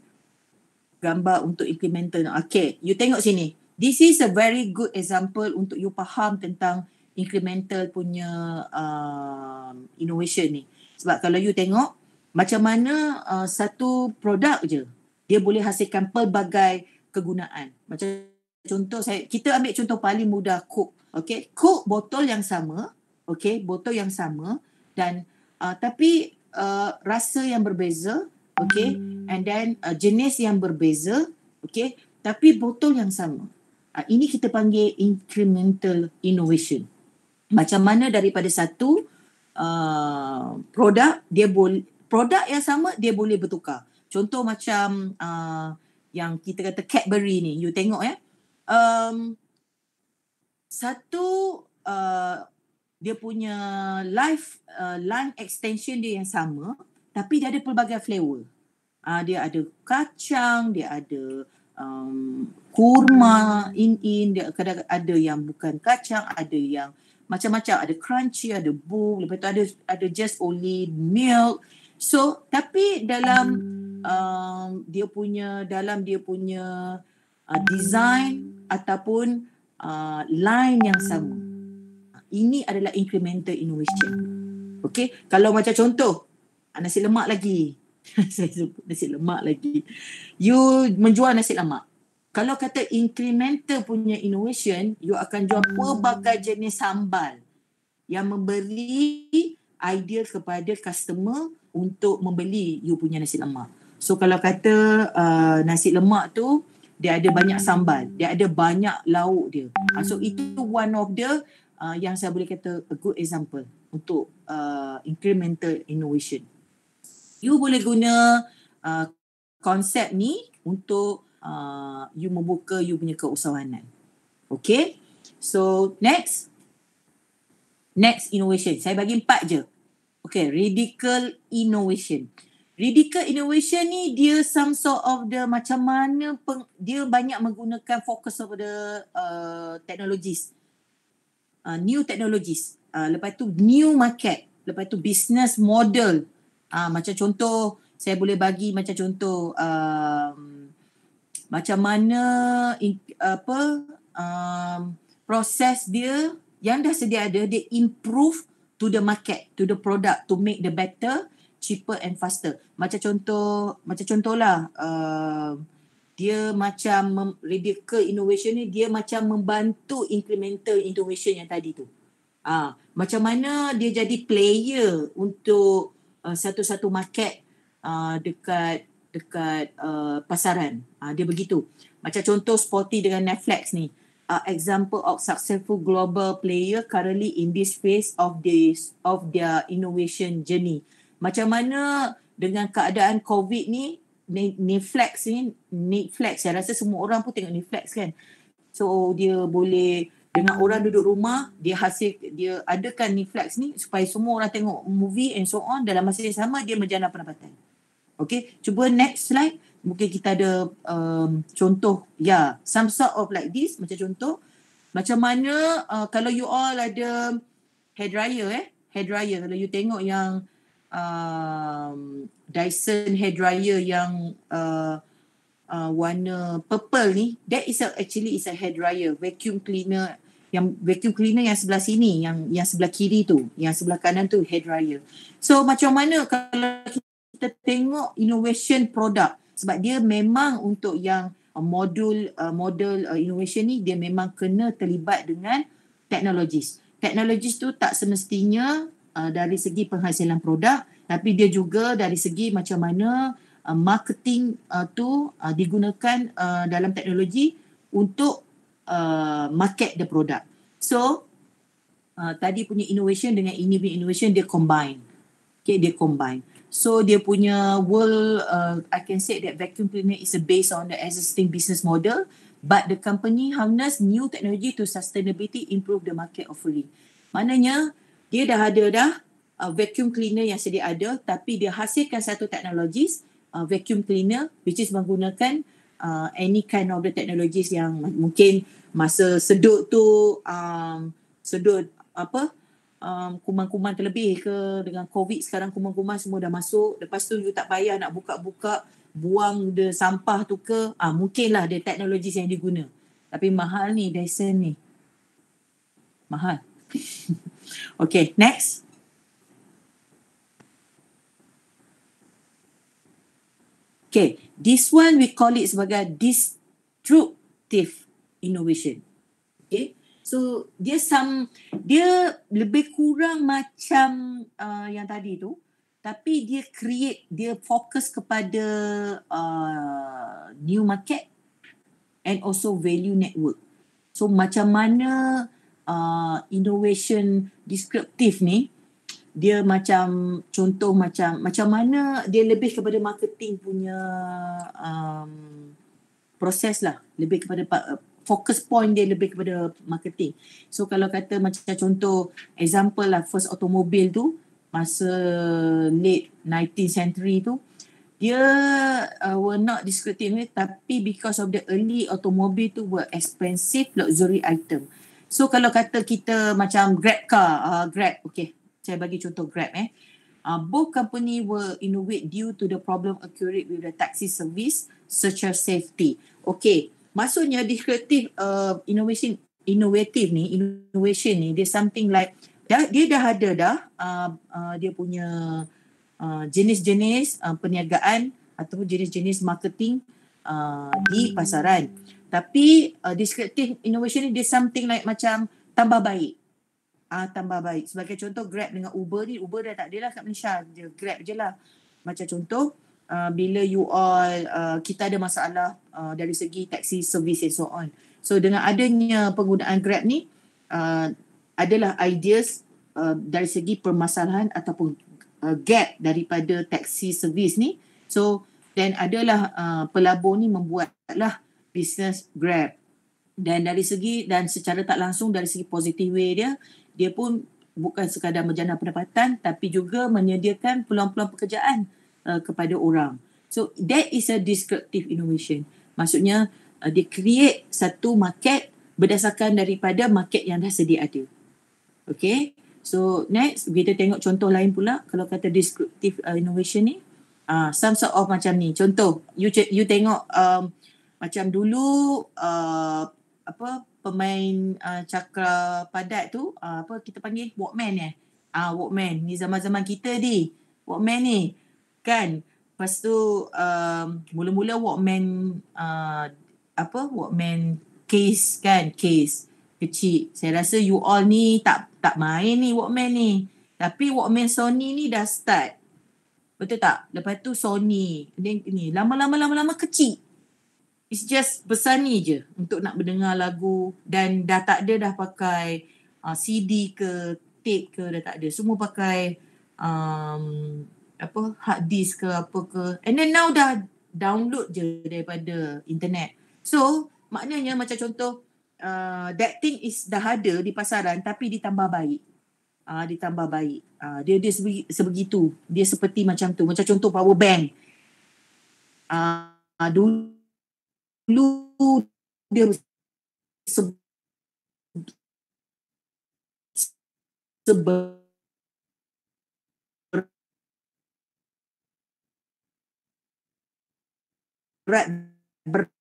Gambar untuk incremental. Okay, you tengok sini. This is a very good example untuk you faham tentang incremental punya uh, innovation ni. Sebab kalau you tengok macam mana uh, satu produk je dia boleh hasilkan pelbagai kegunaan. Macam contoh saya kita ambil contoh paling mudah Coke. Okay, cook botol yang sama. Okay, botol yang sama. Dan, uh, tapi uh, rasa yang berbeza. Okay, hmm. and then uh, jenis yang berbeza. Okay, tapi botol yang sama. Uh, ini kita panggil incremental innovation. Macam mana daripada satu uh, produk, dia boleh, produk yang sama dia boleh bertukar. Contoh macam uh, yang kita kata Cadbury ni, you tengok ya. Um, satu uh, dia punya life uh, line extension dia yang sama tapi dia ada pelbagai flavor. Uh, dia ada kacang, dia ada um, kurma in-in, dia kadang kadang ada yang bukan kacang, ada yang macam-macam, ada crunchy, ada boom, lepas tu ada ada just only milk. So, tapi dalam um, dia punya dalam dia punya uh, design ataupun Uh, line yang sama. Hmm. Ah, ini adalah incremental innovation. Okey, kalau macam contoh ah, nasi lemak lagi. <laughs> Saya sebut nasi lemak lagi. You menjual nasi lemak. Kalau kata incremental punya innovation, you akan jual pelbagai jenis sambal yang memberi idea kepada customer untuk membeli you punya nasi lemak. So kalau kata uh, nasi lemak tu dia ada banyak sambal dia ada banyak lauk dia uh, so itu one of the uh, yang saya boleh kata a good example untuk uh, incremental innovation you boleh guna uh, ni untuk uh, you membuka you punya keusahawanan Okay so next next innovation saya bagi empat je Okay, radical innovation radical innovation ni dia some sort of the macam mana peng, dia banyak menggunakan focus over the uh, technologies. Uh, new technologies. Uh, lepas tu new market. Lepas tu business model. Uh, macam contoh, saya boleh bagi macam contoh uh, macam mana in, apa uh, um, proses dia yang dah sedia ada, dia improve to the market, to the product to make the better cheaper and faster. Macam contoh, macam contohlah uh, dia macam mem- radical innovation ni dia macam membantu incremental innovation yang tadi tu. Ah, uh, macam mana dia jadi player untuk uh, satu-satu market uh, dekat dekat uh, pasaran. Uh, dia begitu. Macam contoh sporty dengan Netflix ni. Uh, example of successful global player currently in this phase of this of their innovation journey macam mana dengan keadaan COVID ni, ni flex ni, ni flex. Saya rasa semua orang pun tengok ni flex kan. So dia boleh dengan orang duduk rumah, dia hasil dia adakan ni flex ni supaya semua orang tengok movie and so on dalam masa yang sama dia menjana pendapatan. Okay, cuba next slide. Mungkin kita ada um, contoh, ya, yeah, some sort of like this, macam contoh. Macam mana uh, kalau you all ada hair dryer eh, hair dryer kalau you tengok yang um, Dyson hair dryer yang uh, uh, warna purple ni that is a, actually is a hair dryer vacuum cleaner yang vacuum cleaner yang sebelah sini yang yang sebelah kiri tu yang sebelah kanan tu hair dryer so macam mana kalau kita tengok innovation product sebab dia memang untuk yang uh, modul uh, model uh, innovation ni dia memang kena terlibat dengan teknologis teknologis tu tak semestinya Uh, dari segi penghasilan produk tapi dia juga dari segi macam mana uh, marketing uh, tu uh, digunakan uh, dalam teknologi untuk uh, market the product. So uh, tadi punya innovation dengan ini punya innovation dia combine. Okay, dia combine. So dia punya world uh, I can say that vacuum cleaner is a based on the existing business model but the company harness new technology to sustainability improve the market offering. Maknanya dia dah ada dah uh, vacuum cleaner yang sedia ada tapi dia hasilkan satu teknologi uh, vacuum cleaner which is menggunakan uh, any kind of the technologies yang mungkin masa sedut tu um, sedut apa um, kuman-kuman terlebih ke dengan covid sekarang kuman-kuman semua dah masuk lepas tu you tak payah nak buka-buka buang the sampah tu ke ah lah the teknologi yang diguna tapi mahal ni Dyson ni mahal <laughs> Okay, next. Okay, this one we call it sebagai disruptive innovation. Okay, so dia some dia lebih kurang macam uh, yang tadi tu, tapi dia create dia fokus kepada uh, new market and also value network. So macam mana uh, innovation descriptive ni dia macam contoh macam macam mana dia lebih kepada marketing punya um, proses lah lebih kepada uh, focus point dia lebih kepada marketing so kalau kata macam contoh example lah first automobile tu masa late 19th century tu dia uh, were not descriptive ni tapi because of the early automobile tu were expensive luxury item So kalau kata kita macam Grab car, uh, Grab, okay. Saya bagi contoh Grab eh. Uh, both company were innovate due to the problem occurred with the taxi service such as safety. Okay, maksudnya disruptive uh, innovation innovative ni, innovation ni, dia something like dia, dia dah ada dah uh, uh, dia punya jenis-jenis uh, perniagaan atau jenis-jenis marketing uh, di pasaran. Tapi uh, disruptive innovation ni dia something like macam tambah baik. Ah uh, tambah baik. Sebagai contoh Grab dengan Uber ni Uber dah tak ada lah kat Malaysia. Je. Grab je lah. Macam contoh uh, bila you all uh, kita ada masalah uh, dari segi taxi service and so on. So dengan adanya penggunaan Grab ni uh, adalah ideas uh, dari segi permasalahan ataupun uh, gap daripada taxi service ni. So dan adalah uh, pelabur ni membuatlah business Grab. Dan dari segi dan secara tak langsung dari segi positif way dia, dia pun bukan sekadar menjana pendapatan tapi juga menyediakan peluang-peluang pekerjaan uh, kepada orang. So that is a disruptive innovation. Maksudnya uh, dia create satu market berdasarkan daripada market yang dah sedia ada. Okay. So next kita tengok contoh lain pula kalau kata disruptive uh, eh, innovation ni. Uh, some sort of macam ni. Contoh you you tengok um, macam dulu uh, apa pemain uh, cakra padat tu uh, apa kita panggil walkman eh ah uh, walkman ni zaman-zaman kita ni walkman ni kan lepas tu um, mula-mula walkman uh, apa walkman case kan case kecil saya rasa you all ni tak tak main ni walkman ni tapi walkman sony ni dah start betul tak lepas tu sony ni lama-lama lama-lama kecil It's just besar ni je untuk nak mendengar lagu dan dah tak ada dah pakai uh, CD ke tape ke dah tak ada. Semua pakai um, apa hard disk ke apa ke. And then now dah download je daripada internet. So maknanya macam contoh uh, that thing is dah ada di pasaran tapi ditambah baik. Uh, ditambah baik. Uh, dia dia sebegitu. Dia seperti macam tu. Macam contoh power bank. Uh, dulu lu dia sebab berat berat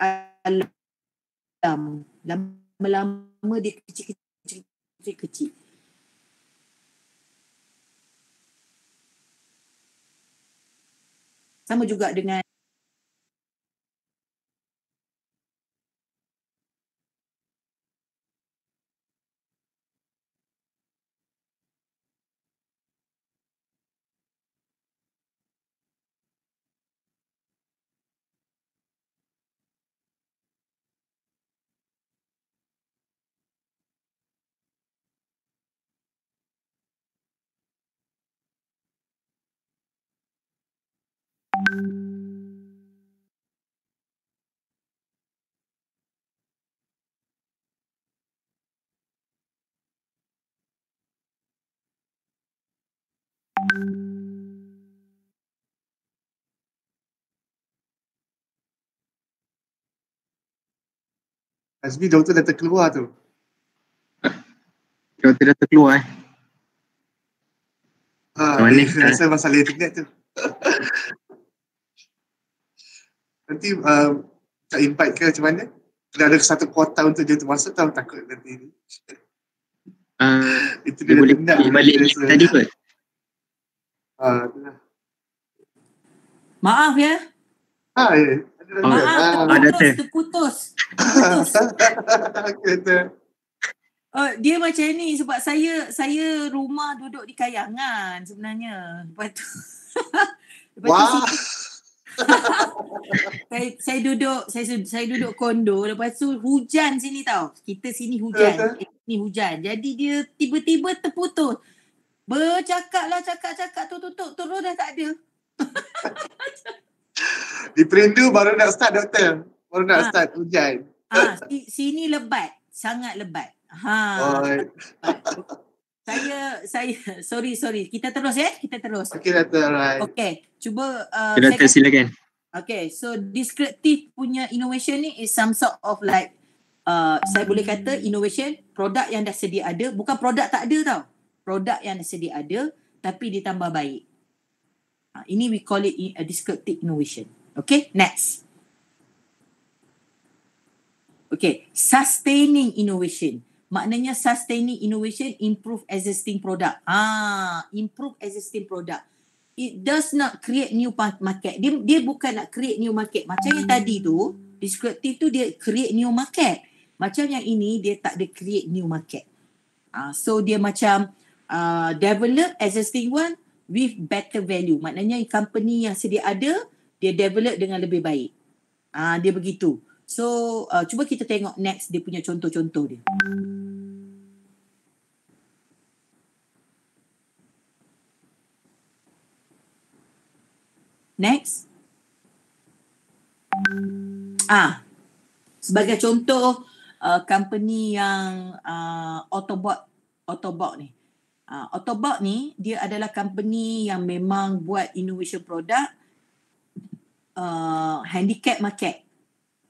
alam lama-lama dia kecil-kecil kecil-kecil sama juga dengan Azmi doktor dah terkeluar tu. Doktor dah terkeluar eh. Ha, Mana eh, rasa masalah internet tu. <laughs> nanti uh, tak impact ke macam mana? Kena ada satu kuota untuk dia tu tau takut nanti ni. Uh, ah, <laughs> Itu dia, dia boleh pergi balik tadi kot. Ah, Maaf ya. Hai. Ah, ya. Maaf, terputus, ada teh. terputus. terputus. <laughs> Oh, dia macam ni sebab saya saya rumah duduk di Kayangan sebenarnya. Lepas tu. <laughs> lepas Wah. Tu, <laughs> saya, saya duduk saya saya duduk kondo lepas tu hujan sini tau. Kita sini hujan. Eh, ni hujan. Jadi dia tiba-tiba terputus. Bercakap lah cakap-cakap tu tutup terus dah tak ada. <laughs> Di perindu baru nak start doktor. Baru nak ha. start hujan. Ah, ha, sini lebat. Sangat lebat. Ha. <laughs> saya saya sorry sorry. Kita terus ya. Eh? Kita terus. Okay doktor. Right. Okey. Cuba uh, doktor, saya kata, silakan. Okey. So descriptive punya innovation ni is some sort of like uh, saya boleh kata innovation produk yang dah sedia ada bukan produk tak ada tau produk yang sedia ada tapi ditambah baik. Ha, ini we call it a disruptive innovation. Okay, next. Okay, sustaining innovation. Maknanya sustaining innovation improve existing product. Ah, improve existing product. It does not create new market. Dia dia bukan nak create new market. Macam yang tadi tu, disruptive tu dia create new market. Macam yang ini dia tak ada create new market. Ah, so dia macam uh, develop existing one with better value. Maknanya company yang sedia ada, dia develop dengan lebih baik. Uh, dia begitu. So, uh, cuba kita tengok next dia punya contoh-contoh dia. Next. Ah. Sebagai contoh uh, company yang uh, Autobot Autobot ni. Uh, Autobot ni dia adalah company yang memang buat innovation product uh, handicap market.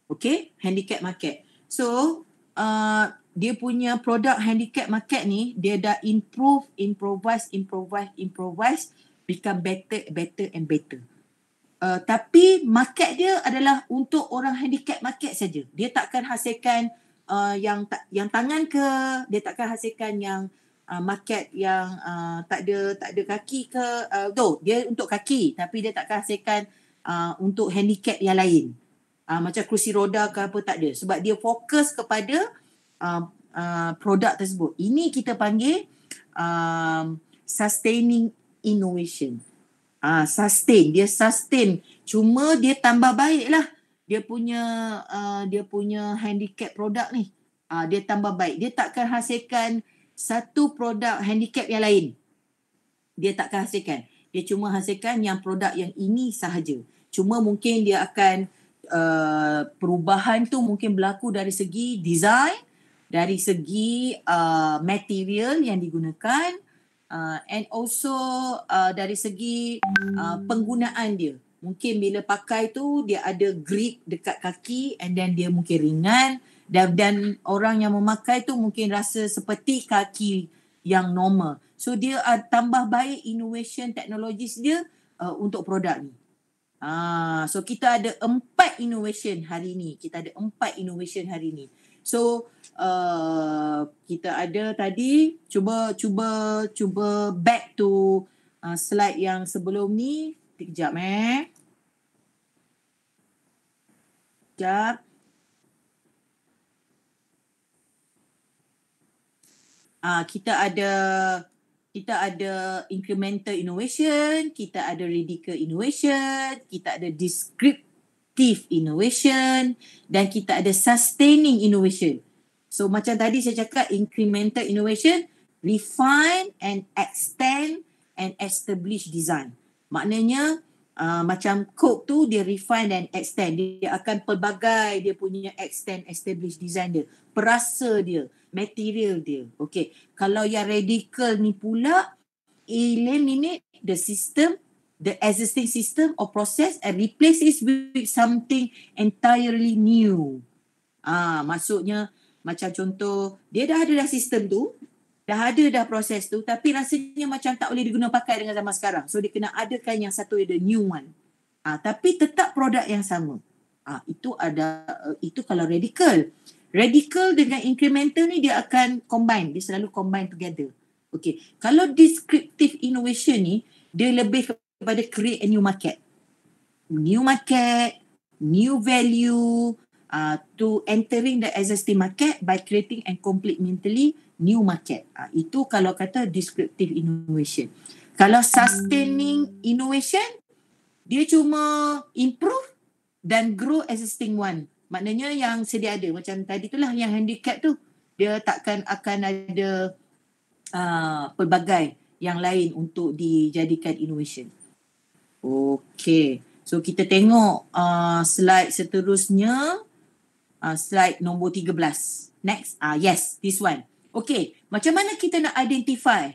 Okay, handicap market. So uh, dia punya product handicap market ni dia dah improve, improvise, improvise, improvise become better, better and better. Uh, tapi market dia adalah untuk orang handicap market saja. Dia takkan hasilkan uh, yang ta- yang tangan ke, dia takkan hasilkan yang uh, market yang uh, tak ada tak ada kaki ke uh, tu dia untuk kaki tapi dia tak kasihkan uh, untuk handicap yang lain uh, macam kerusi roda ke apa tak ada sebab dia fokus kepada uh, uh, produk tersebut ini kita panggil um, sustaining innovation uh, sustain dia sustain cuma dia tambah baiklah dia punya uh, dia punya handicap produk ni uh, dia tambah baik dia takkan hasilkan satu produk handicap yang lain. Dia takkan hasilkan. Dia cuma hasilkan yang produk yang ini sahaja. Cuma mungkin dia akan uh, perubahan tu mungkin berlaku dari segi design, dari segi uh, material yang digunakan uh, and also uh, dari segi uh, penggunaan dia. Mungkin bila pakai tu dia ada grip dekat kaki and then dia mungkin ringan dan dan orang yang memakai tu mungkin rasa seperti kaki yang normal. So dia uh, tambah baik innovation teknologis dia uh, untuk produk ni. Ah, so kita ada empat innovation hari ni. Kita ada empat innovation hari ni. So uh, kita ada tadi cuba cuba cuba back to uh, slide yang sebelum ni. Kejap eh. Kejap. uh, kita ada kita ada incremental innovation, kita ada radical innovation, kita ada descriptive innovation dan kita ada sustaining innovation. So macam tadi saya cakap incremental innovation refine and extend and establish design. Maknanya uh, macam Coke tu dia refine and extend. Dia akan pelbagai dia punya extend, establish design dia. Perasa dia material dia. Okay. Kalau yang radical ni pula, eliminate the system, the existing system or process and replace it with something entirely new. Ah, maksudnya macam contoh, dia dah ada dah sistem tu, dah ada dah proses tu tapi rasanya macam tak boleh diguna pakai dengan zaman sekarang. So dia kena adakan yang satu the new one. Ah, tapi tetap produk yang sama. Ah, itu ada eh, itu kalau radical. Radical dengan incremental ni dia akan combine, dia selalu combine together. Okay, kalau descriptive innovation ni, dia lebih kepada create a new market. New market, new value, uh, to entering the existing market by creating and complete new market. Uh, itu kalau kata descriptive innovation. Kalau sustaining innovation, dia cuma improve dan grow existing one. Maknanya yang sedia ada macam tadi itulah yang handicap tu dia takkan akan ada uh, pelbagai yang lain untuk dijadikan innovation. Okay. So kita tengok uh, slide seterusnya. Uh, slide nombor 13. Next. ah uh, Yes, this one. Okay. Macam mana kita nak identify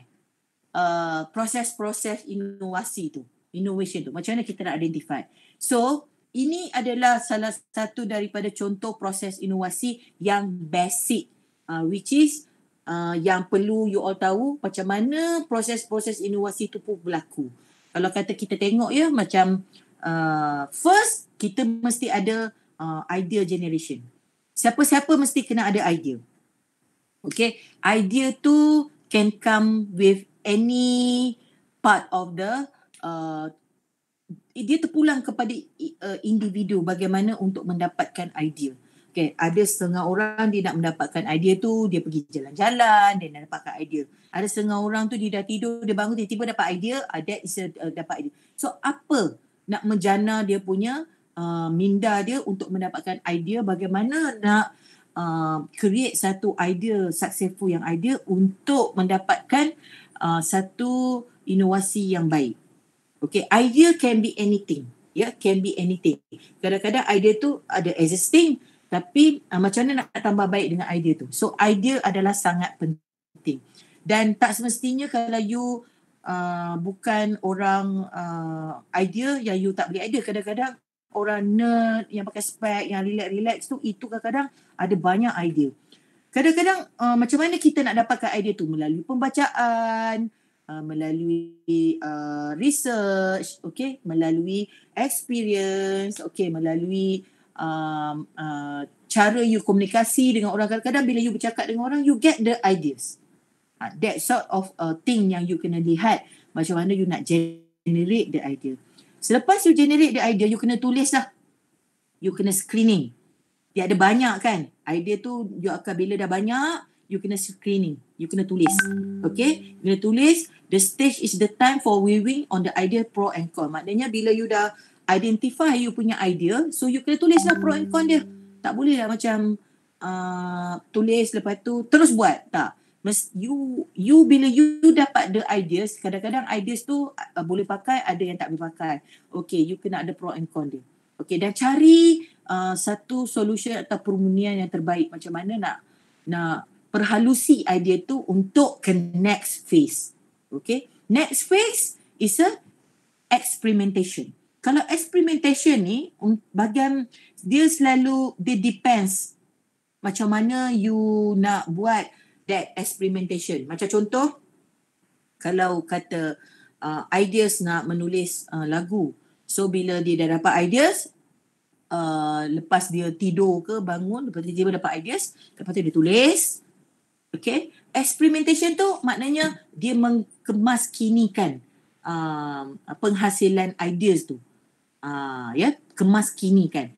uh, proses-proses inovasi tu? Innovation tu. Macam mana kita nak identify? So, ini adalah salah satu daripada contoh proses inovasi yang basic uh, which is uh, yang perlu you all tahu macam mana proses-proses inovasi itu pun berlaku. Kalau kata kita tengok ya macam uh, first kita mesti ada uh, idea generation. Siapa-siapa mesti kena ada idea. Okay, idea tu can come with any part of the uh, dia terpulang kepada uh, individu bagaimana untuk mendapatkan idea. Okay, ada setengah orang dia nak mendapatkan idea tu, dia pergi jalan-jalan, dia nak dapatkan idea. Ada setengah orang tu dia dah tidur, dia bangun, dia tiba dapat idea, uh, uh, dapat idea. So, apa nak menjana dia punya uh, minda dia untuk mendapatkan idea bagaimana nak uh, create satu idea successful yang ideal untuk mendapatkan uh, satu inovasi yang baik. Okay, idea can be anything. yeah, can be anything. Kadang-kadang idea tu ada existing tapi uh, macam mana nak tambah baik dengan idea tu. So, idea adalah sangat penting. Dan tak semestinya kalau you uh, bukan orang uh, idea yang you tak boleh idea. Kadang-kadang orang nerd yang pakai spek, yang relax-relax tu, itu kadang-kadang ada banyak idea. Kadang-kadang uh, macam mana kita nak dapatkan idea tu? Melalui pembacaan, Uh, melalui uh, research, okay, melalui experience, okay, melalui um, uh, cara you komunikasi dengan orang. Kadang-kadang bila you bercakap dengan orang, you get the ideas. Uh, that sort of uh, thing yang you kena lihat macam mana you nak generate the idea. Selepas you generate the idea, you kena tulis lah. You kena screening. Dia ada banyak kan. Idea tu, you akan bila dah banyak, you kena screening you kena tulis. Okay, you kena tulis. The stage is the time for weaving on the idea pro and con. Maknanya bila you dah identify you punya idea, so you kena tulislah pro and con dia. Tak boleh lah macam uh, tulis lepas tu terus buat. Tak. Mas you you bila you, you dapat the ideas, kadang-kadang ideas tu uh, boleh pakai, ada yang tak boleh pakai. Okay, you kena ada pro and con dia. Okay, dan cari uh, satu solution atau perumunian yang terbaik. Macam mana nak nak perhalusi idea tu untuk ke next phase. Okay. Next phase is a experimentation. Kalau experimentation ni um, bagian dia selalu dia depends macam mana you nak buat that experimentation. Macam contoh kalau kata uh, ideas nak menulis uh, lagu. So bila dia dah dapat ideas uh, lepas dia tidur ke bangun lepas dia dapat ideas lepas tu dia tulis Okay, experimentation tu maknanya dia mengemaskinikan uh, um, penghasilan ideas tu. Uh, ya, yeah? kemaskinikan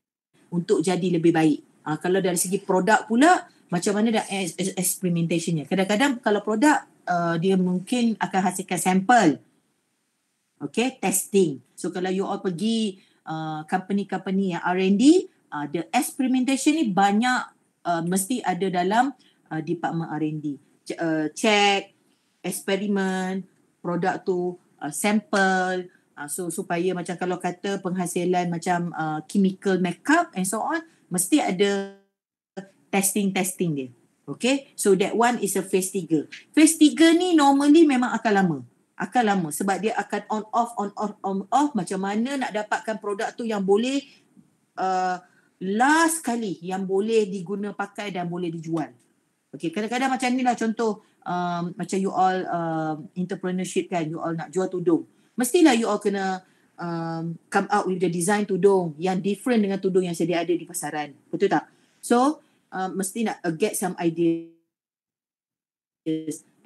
untuk jadi lebih baik. Uh, kalau dari segi produk pula, macam mana dah experimentationnya. Kadang-kadang kalau produk, uh, dia mungkin akan hasilkan sampel. Okay, testing. So kalau you all pergi uh, company-company yang R&D, uh, the experimentation ni banyak uh, mesti ada dalam uh, department R&D. C- uh, check, eksperimen, produk tu, uh, sample, uh, so supaya macam kalau kata penghasilan macam uh, chemical makeup and so on, mesti ada testing-testing dia. Okay, so that one is a phase tiga. Phase tiga ni normally memang akan lama. Akan lama sebab dia akan on off, on off, on off macam mana nak dapatkan produk tu yang boleh uh, last kali yang boleh diguna pakai dan boleh dijual. Okay, kadang-kadang macam ni lah contoh um, macam you all um, entrepreneurship kan, you all nak jual tudung. Mestilah you all kena um, come out with the design tudung yang different dengan tudung yang sedia ada di pasaran. Betul tak? So, um, mesti nak uh, get some ideas.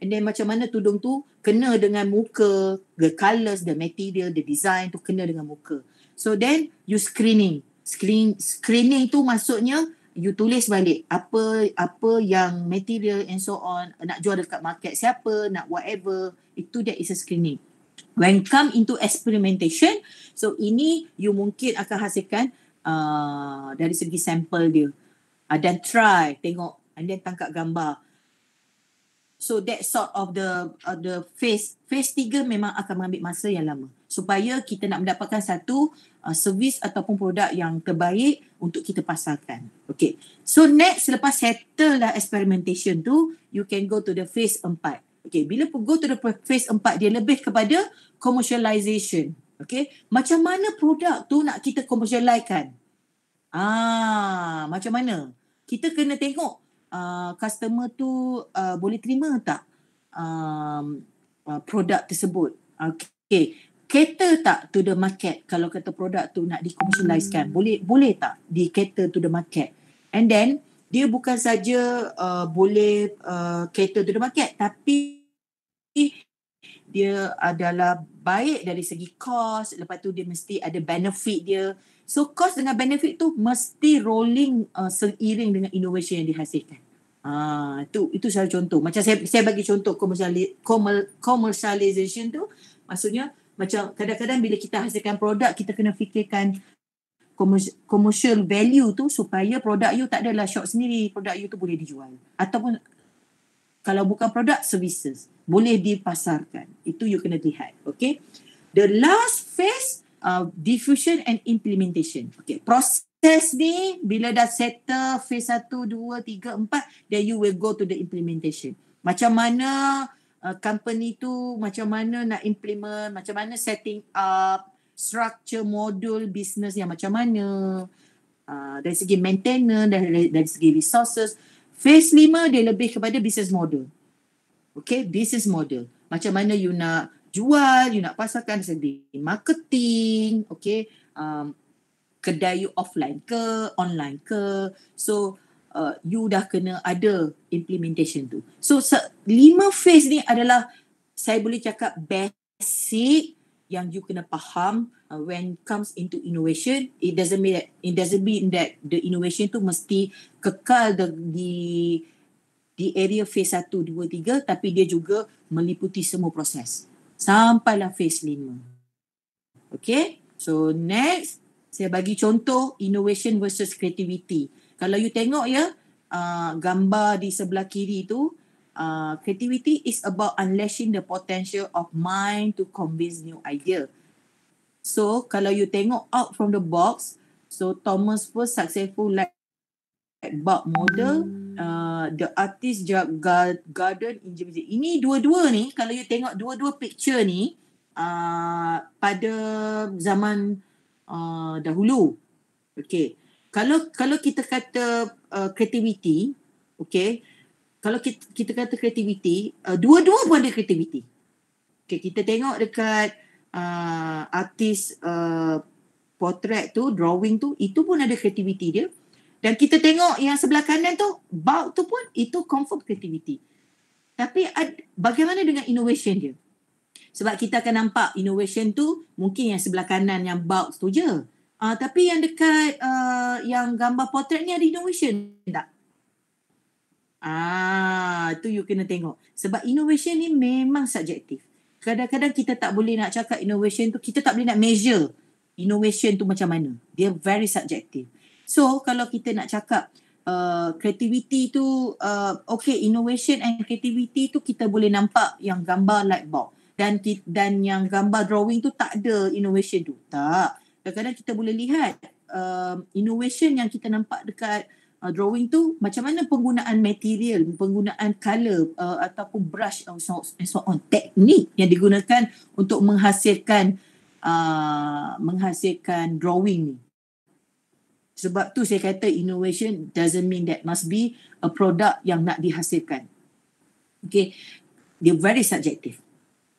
And then macam mana tudung tu kena dengan muka, the colours, the material, the design tu kena dengan muka. So then you screening. Screening, screening tu maksudnya you tulis balik apa apa yang material and so on nak jual dekat market siapa nak whatever itu dia is a screening when come into experimentation so ini you mungkin akan hasilkan uh, dari segi sampel dia uh, dan try tengok and then tangkap gambar so that sort of the uh, the phase phase tiga memang akan mengambil masa yang lama supaya kita nak mendapatkan satu uh, servis ataupun produk yang terbaik untuk kita pasarkan. Okay. So next selepas settle lah experimentation tu, you can go to the phase empat. Okay. Bila go to the phase empat, dia lebih kepada commercialization. Okay. Macam mana produk tu nak kita commercialize-kan? Ah, macam mana? Kita kena tengok uh, customer tu uh, boleh terima tak um, uh, produk tersebut. Okay. Cater tak to the market kalau kata produk tu nak di Hmm. Boleh, boleh tak di-cater to the market? And then dia bukan saja uh, boleh uh, cater to the market tapi dia adalah baik dari segi cost lepas tu dia mesti ada benefit dia so cost dengan benefit tu mesti rolling uh, seiring dengan innovation yang dihasilkan ah tu itu satu contoh macam saya saya bagi contoh commercialization tu maksudnya macam kadang-kadang bila kita hasilkan produk kita kena fikirkan commercial value tu supaya produk you tak adalah shop sendiri produk you tu boleh dijual ataupun kalau bukan produk services boleh dipasarkan itu you kena lihat okay the last phase uh, diffusion and implementation okay proses ni bila dah settle phase 1, 2, 3, 4 then you will go to the implementation macam mana uh, company tu macam mana nak implement macam mana setting up structure modul bisnes yang macam mana uh, dari segi maintenance dari, dari segi resources phase lima dia lebih kepada business model okay business model macam mana you nak jual you nak pasarkan segi marketing okay um, kedai you offline ke online ke so uh, you dah kena ada implementation tu so se- lima phase ni adalah saya boleh cakap basic yang you kena faham uh, when comes into innovation it doesn't mean that it doesn't mean that the innovation tu mesti kekal the, di di area phase 1 2 3 tapi dia juga meliputi semua proses sampailah phase 5 okay so next saya bagi contoh innovation versus creativity kalau you tengok ya uh, gambar di sebelah kiri tu Uh, creativity is about unleashing the potential of mind to convince new idea. So, kalau you tengok out from the box, so Thomas first successful like bug model, hmm. uh, the artist job garden in Jersey. Ini dua-dua ni, kalau you tengok dua-dua picture ni, uh, pada zaman uh, dahulu. Okay. Kalau kalau kita kata uh, creativity, okay, kalau kita, kita kata kreativiti, uh, dua-dua pun ada kreativiti. Okay, kita tengok dekat uh, artis uh, portrait tu, drawing tu, itu pun ada kreativiti dia. Dan kita tengok yang sebelah kanan tu, bau tu pun, itu comfort kreativiti. Tapi ad, bagaimana dengan innovation dia? Sebab kita akan nampak innovation tu mungkin yang sebelah kanan yang bau tu je. Uh, tapi yang dekat uh, yang gambar portrait ni ada innovation tak? Ah, tu you kena tengok. Sebab innovation ni memang subjektif. Kadang-kadang kita tak boleh nak cakap innovation tu, kita tak boleh nak measure innovation tu macam mana. Dia very subjective. So, kalau kita nak cakap uh, creativity tu, uh, okay, innovation and creativity tu kita boleh nampak yang gambar light bulb. Dan dan yang gambar drawing tu tak ada innovation tu. Tak. Kadang-kadang kita boleh lihat uh, innovation yang kita nampak dekat uh, drawing tu macam mana penggunaan material, penggunaan colour uh, ataupun brush and so, and so on, teknik yang digunakan untuk menghasilkan uh, menghasilkan drawing ni. Sebab tu saya kata innovation doesn't mean that must be a product yang nak dihasilkan. Okay. Dia very subjective.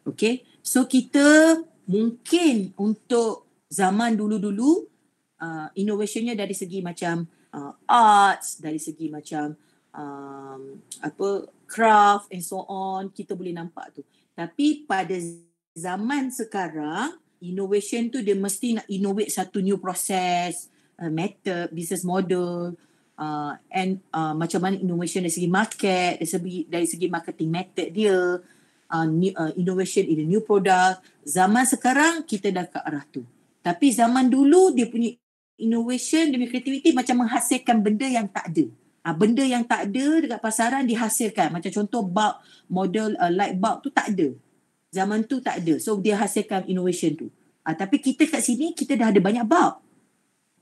Okay. So kita mungkin untuk zaman dulu-dulu uh, innovationnya dari segi macam uh, arts dari segi macam um, apa craft and so on kita boleh nampak tu tapi pada zaman sekarang innovation tu dia mesti nak innovate satu new process uh, method business model uh, and uh, macam mana innovation dari segi market dari segi dari segi marketing method dia uh, new, uh, innovation in the new product zaman sekarang kita dah ke arah tu tapi zaman dulu dia punya innovation demi kreativiti macam menghasilkan benda yang tak ada. Ha, benda yang tak ada dekat pasaran dihasilkan. Macam contoh bulb model uh, light bulb tu tak ada. Zaman tu tak ada. So dia hasilkan innovation tu. Ha, tapi kita kat sini kita dah ada banyak bulb.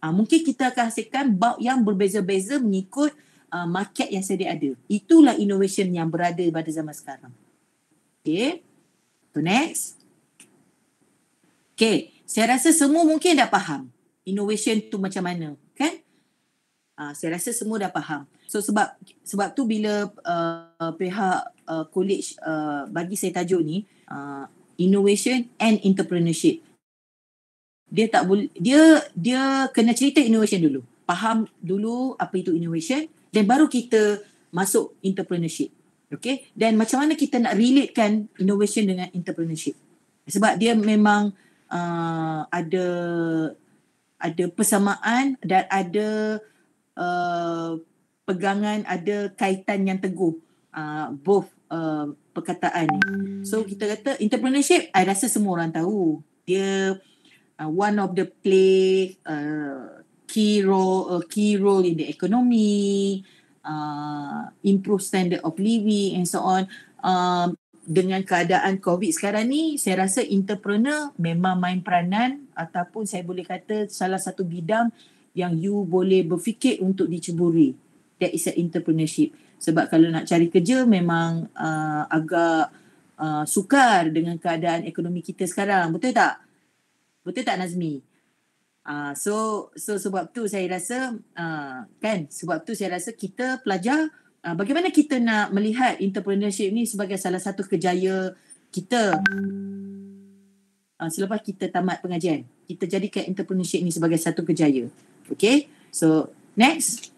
Ha, mungkin kita akan hasilkan bulb yang berbeza-beza mengikut uh, market yang sedia ada. Itulah innovation yang berada pada zaman sekarang. Okay. So next. Okay. Saya rasa semua mungkin dah faham innovation tu macam mana kan uh, saya rasa semua dah faham so sebab sebab tu bila uh, pihak uh, college uh, bagi saya tajuk ni uh, innovation and entrepreneurship dia tak boleh dia dia kena cerita innovation dulu faham dulu apa itu innovation dan baru kita masuk entrepreneurship okey dan macam mana kita nak relatekan innovation dengan entrepreneurship sebab dia memang uh, ada ada persamaan dan ada uh, pegangan ada kaitan yang teguh uh, both uh, perkataan ni. So kita kata entrepreneurship I rasa semua orang tahu. Dia uh, one of the play uh, key role uh, key role in the economy uh, improve standard of living and so on. Um, dengan keadaan COVID sekarang ni, saya rasa entrepreneur memang main peranan ataupun saya boleh kata salah satu bidang yang you boleh berfikir untuk dicuburi, that is a entrepreneurship sebab kalau nak cari kerja memang uh, agak uh, sukar dengan keadaan ekonomi kita sekarang betul tak betul tak Nazmi uh, so so sebab tu saya rasa uh, kan sebab tu saya rasa kita pelajar uh, bagaimana kita nak melihat entrepreneurship ni sebagai salah satu kejayaan kita uh, selepas kita tamat pengajian. Kita jadikan entrepreneurship ni sebagai satu kejaya. Okay. So, next.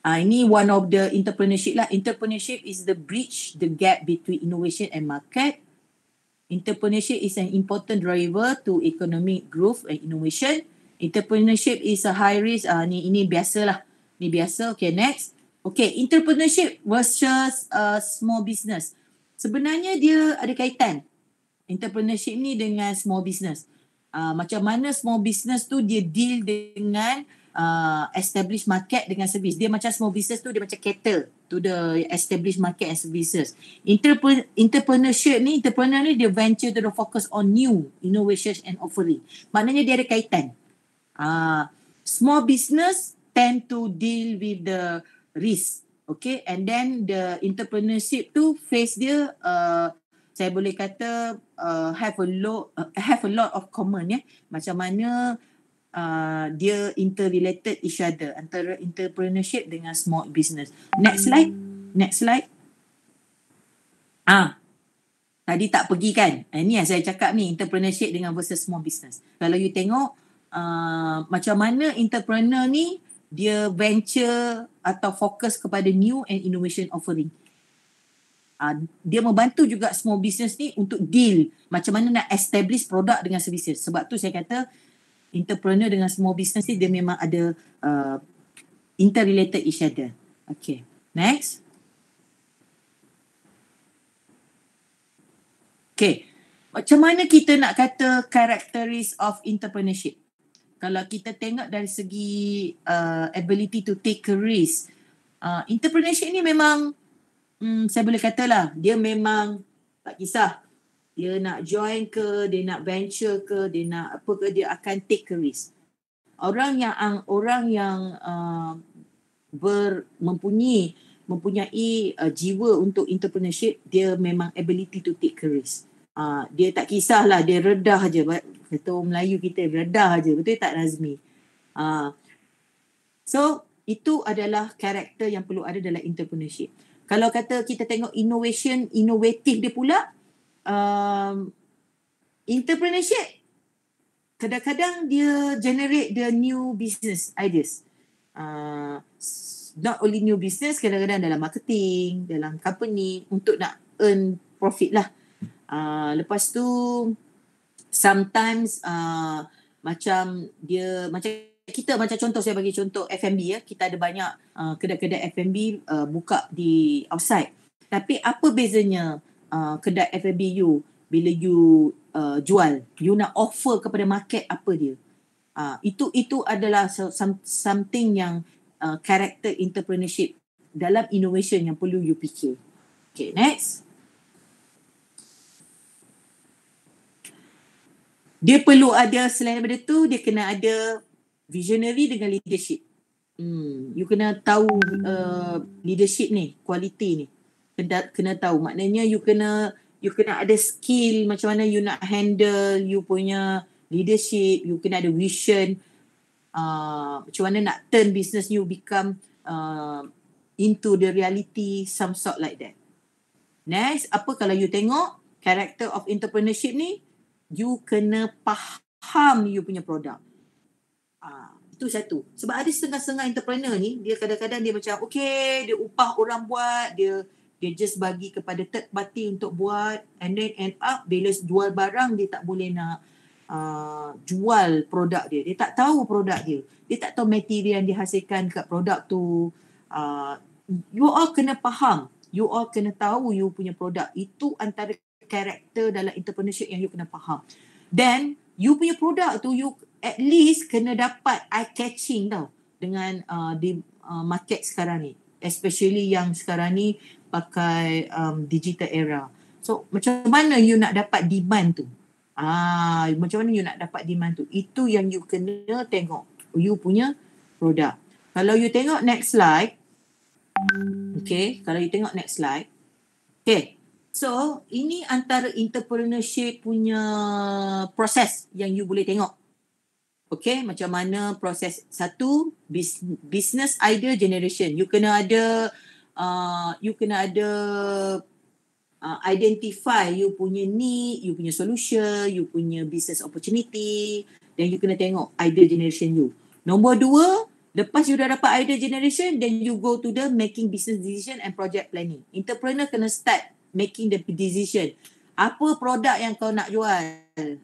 Uh, ini one of the entrepreneurship lah. Entrepreneurship is the bridge, the gap between innovation and market. Entrepreneurship is an important driver to economic growth and innovation. Entrepreneurship is a high risk. Uh, ni, ini biasa lah, Ni biasa. Okay, next. Okay, entrepreneurship versus uh, small business. Sebenarnya dia ada kaitan entrepreneurship ni dengan small business. Uh, macam mana small business tu dia deal dengan uh, established market dengan service. Dia macam small business tu dia macam cater to the establish market and services. Interpre- entrepreneurship ni, entrepreneur ni dia venture to the focus on new innovations and offering. Maknanya dia ada kaitan. Uh, small business tend to deal with the risk. Okay, and then the entrepreneurship tu face dia uh, saya boleh kata uh, have a lot uh, have a lot of common ya yeah? macam mana Uh, dia interrelated each other antara entrepreneurship dengan small business. Next slide. Next slide. Ah. Tadi tak pergi kan? Eh, ni yang saya cakap ni entrepreneurship dengan versus small business. Kalau you tengok uh, macam mana entrepreneur ni dia venture atau fokus kepada new and innovation offering uh, dia membantu juga small business ni untuk deal macam mana nak establish produk dengan services sebab tu saya kata entrepreneur dengan small business ni dia memang ada uh, interrelated each other okay next okay macam mana kita nak kata characteristics of entrepreneurship kalau kita tengok dari segi uh, ability to take risk uh, entrepreneurship ni memang hmm, saya boleh katalah dia memang tak kisah dia nak join ke dia nak venture ke dia nak apa ke dia akan take a risk orang yang orang yang uh, ber mempunyai mempunyai uh, jiwa untuk entrepreneurship dia memang ability to take a risk uh, dia tak kisahlah dia redah aje kata orang Melayu kita redah aje betul tak Nazmi uh, so itu adalah karakter yang perlu ada dalam entrepreneurship kalau kata kita tengok innovation inovatif dia pula um, entrepreneurship kadang-kadang dia generate the new business ideas uh, not only new business kadang-kadang dalam marketing dalam company untuk nak earn profit lah uh, lepas tu sometimes uh, macam dia macam kita macam contoh saya bagi contoh F&B ya kita ada banyak uh, kedai-kedai F&B uh, buka di outside tapi apa bezanya uh, kedai F&B you bila you uh, jual you nak offer kepada market apa dia uh, itu itu adalah some, something yang uh, character entrepreneurship dalam innovation yang perlu you fikir okay next dia perlu ada selain daripada tu dia kena ada visionary dengan leadership. Hmm, you kena tahu uh, leadership ni, kualiti ni. Kena, kena tahu. Maknanya you kena you kena ada skill macam mana you nak handle you punya leadership, you kena ada vision uh, macam mana nak turn business you become uh, into the reality some sort like that. Next, apa kalau you tengok character of entrepreneurship ni, you kena faham you punya produk. Ah, itu satu. Sebab ada setengah-setengah entrepreneur ni, dia kadang-kadang dia macam, okay, dia upah orang buat, dia dia just bagi kepada third party untuk buat and then end up bila jual barang dia tak boleh nak uh, jual produk dia. Dia tak tahu produk dia. Dia tak tahu material yang dihasilkan kat produk tu. Uh, you all kena faham. You all kena tahu you punya produk. Itu antara karakter dalam entrepreneurship yang you kena faham. Then you punya produk tu you at least kena dapat eye catching tau dengan uh, di uh, market sekarang ni especially yang sekarang ni pakai um, digital era so macam mana you nak dapat demand tu ah macam mana you nak dapat demand tu itu yang you kena tengok you punya produk kalau you tengok next slide okay kalau you tengok next slide okay So, ini antara entrepreneurship punya proses yang you boleh tengok. Okay, macam mana proses satu business idea generation. You kena ada uh, you kena ada uh, identify you punya need, you punya solution, you punya business opportunity dan you kena tengok idea generation you. Nombor dua, lepas you dah dapat idea generation, then you go to the making business decision and project planning. Entrepreneur kena start making the decision apa produk yang kau nak jual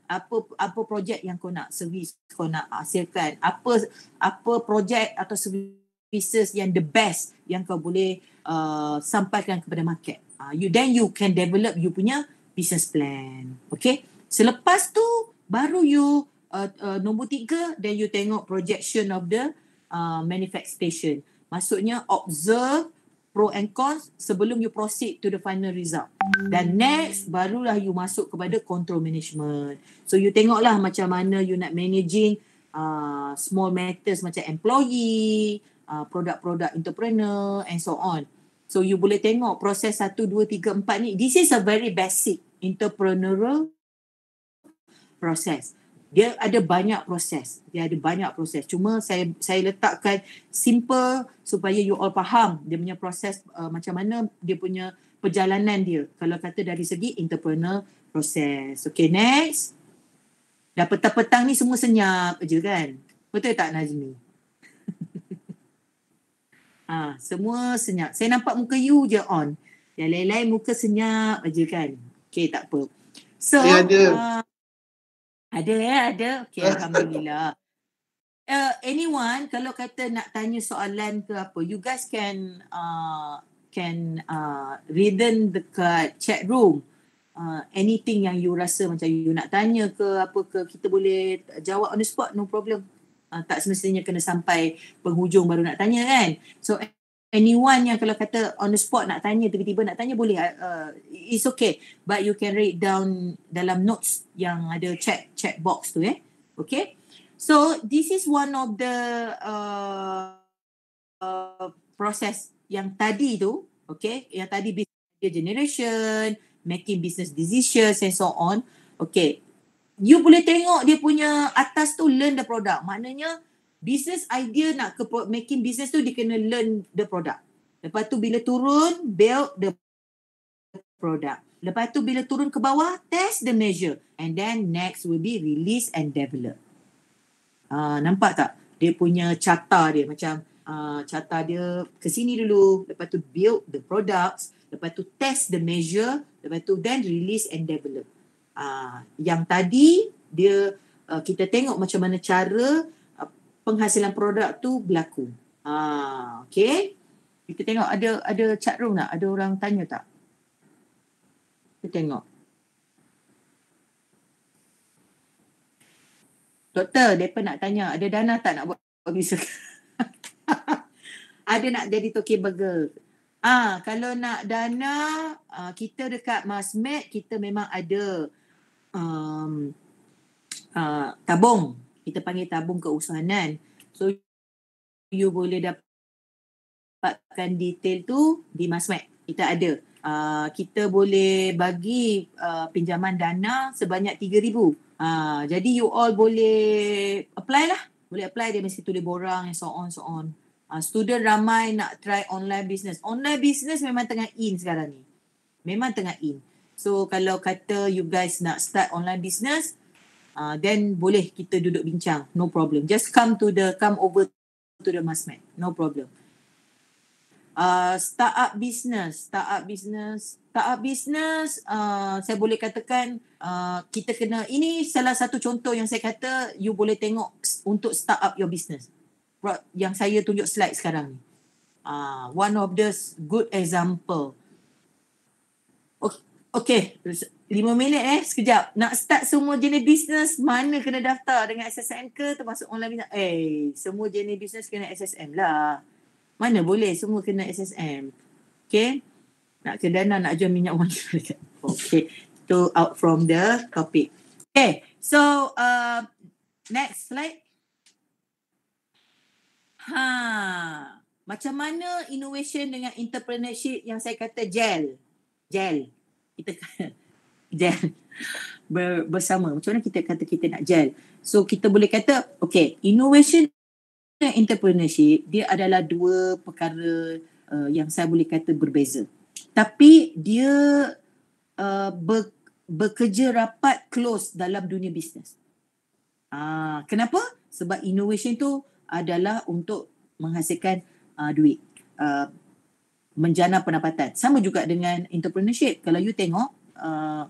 apa apa projek yang kau nak servis kau nak hasilkan apa apa projek atau services yang the best yang kau boleh uh, sampaikan kepada market uh, you then you can develop you punya business plan okay selepas tu baru you uh, uh, nombor tiga then you tengok projection of the uh, manifestation maksudnya observe pro and cons sebelum you proceed to the final result. Dan next barulah you masuk kepada control management. So you tengoklah macam mana you nak managing uh, small matters macam employee, uh, produk-produk entrepreneur and so on. So you boleh tengok proses 1, 2, 3, 4 ni. This is a very basic entrepreneurial process dia ada banyak proses dia ada banyak proses cuma saya saya letakkan simple supaya you all faham dia punya proses uh, macam mana dia punya perjalanan dia kalau kata dari segi entrepreneur proses okay next dah petang-petang ni semua senyap je kan betul tak Najmi ha, <laughs> ah, semua senyap saya nampak muka you je on yang lain-lain muka senyap aja kan okay tak apa so ya, dia. Uh, ada ya, ada. Okay, <laughs> alhamdulillah. Uh, anyone kalau kata nak tanya soalan ke apa, you guys can uh, can uh, written dekat chat room. Uh, anything yang you rasa macam you nak tanya ke apa ke kita boleh jawab on the spot no problem uh, tak semestinya kena sampai penghujung baru nak tanya kan so anyone yang kalau kata on the spot nak tanya tiba-tiba nak tanya boleh uh, uh, it's okay but you can write down dalam notes yang ada chat chat box tu eh okay so this is one of the uh, uh, process yang tadi tu okay yang tadi business generation making business decisions and so on okay you boleh tengok dia punya atas tu learn the product maknanya business idea nak ke making business tu dia kena learn the product. Lepas tu bila turun build the product. Lepas tu bila turun ke bawah test the measure and then next will be release and develop. Uh, nampak tak? Dia punya carta dia macam uh, carta dia ke sini dulu. Lepas tu build the products. Lepas tu test the measure. Lepas tu then release and develop. Uh, yang tadi dia uh, kita tengok macam mana cara penghasilan produk tu berlaku. Ha, okay. Kita tengok ada ada chat room tak? Ada orang tanya tak? Kita tengok. Doktor, mereka nak tanya. Ada dana tak nak buat bisnes? <laughs> ada nak jadi toke burger? Ah, kalau nak dana, ha, kita dekat Mas kita memang ada um, uh, tabung kita panggil tabung keusahanan. So you boleh dapatkan detail tu di Masmed. Kita ada. Uh, kita boleh bagi uh, pinjaman dana sebanyak RM3,000. Uh, ah, jadi you all boleh apply lah. Boleh apply dia mesti tulis borang and so on so on. Uh, student ramai nak try online business. Online business memang tengah in sekarang ni. Memang tengah in. So kalau kata you guys nak start online business, Ah, then boleh kita duduk bincang no problem just come to the come over to the masmat no problem uh, ah, up business start up business start up business uh, saya boleh katakan uh, kita kena ini salah satu contoh yang saya kata you boleh tengok untuk start up your business yang saya tunjuk slide sekarang ni uh, one of the good example Okay, lima minit eh, sekejap. Nak start semua jenis bisnes, mana kena daftar dengan SSM ke termasuk online bisnes? Eh, semua jenis bisnes kena SSM lah. Mana boleh semua kena SSM? Okay, nak ke dana, nak jual minyak wangi. <laughs> Okay, to out from the topic. Okay, so uh, next slide. Ha, macam mana innovation dengan entrepreneurship yang saya kata gel? Gel kita <laughs> gel ber, bersama. Macam mana kita kata kita nak gel? So kita boleh kata, okay, innovation dan entrepreneurship dia adalah dua perkara uh, yang saya boleh kata berbeza. Tapi dia uh, ber, bekerja rapat close dalam dunia bisnes. Ah, uh, kenapa? Sebab innovation tu adalah untuk menghasilkan uh, duit. Uh, menjana pendapatan. Sama juga dengan entrepreneurship. Kalau you tengok uh,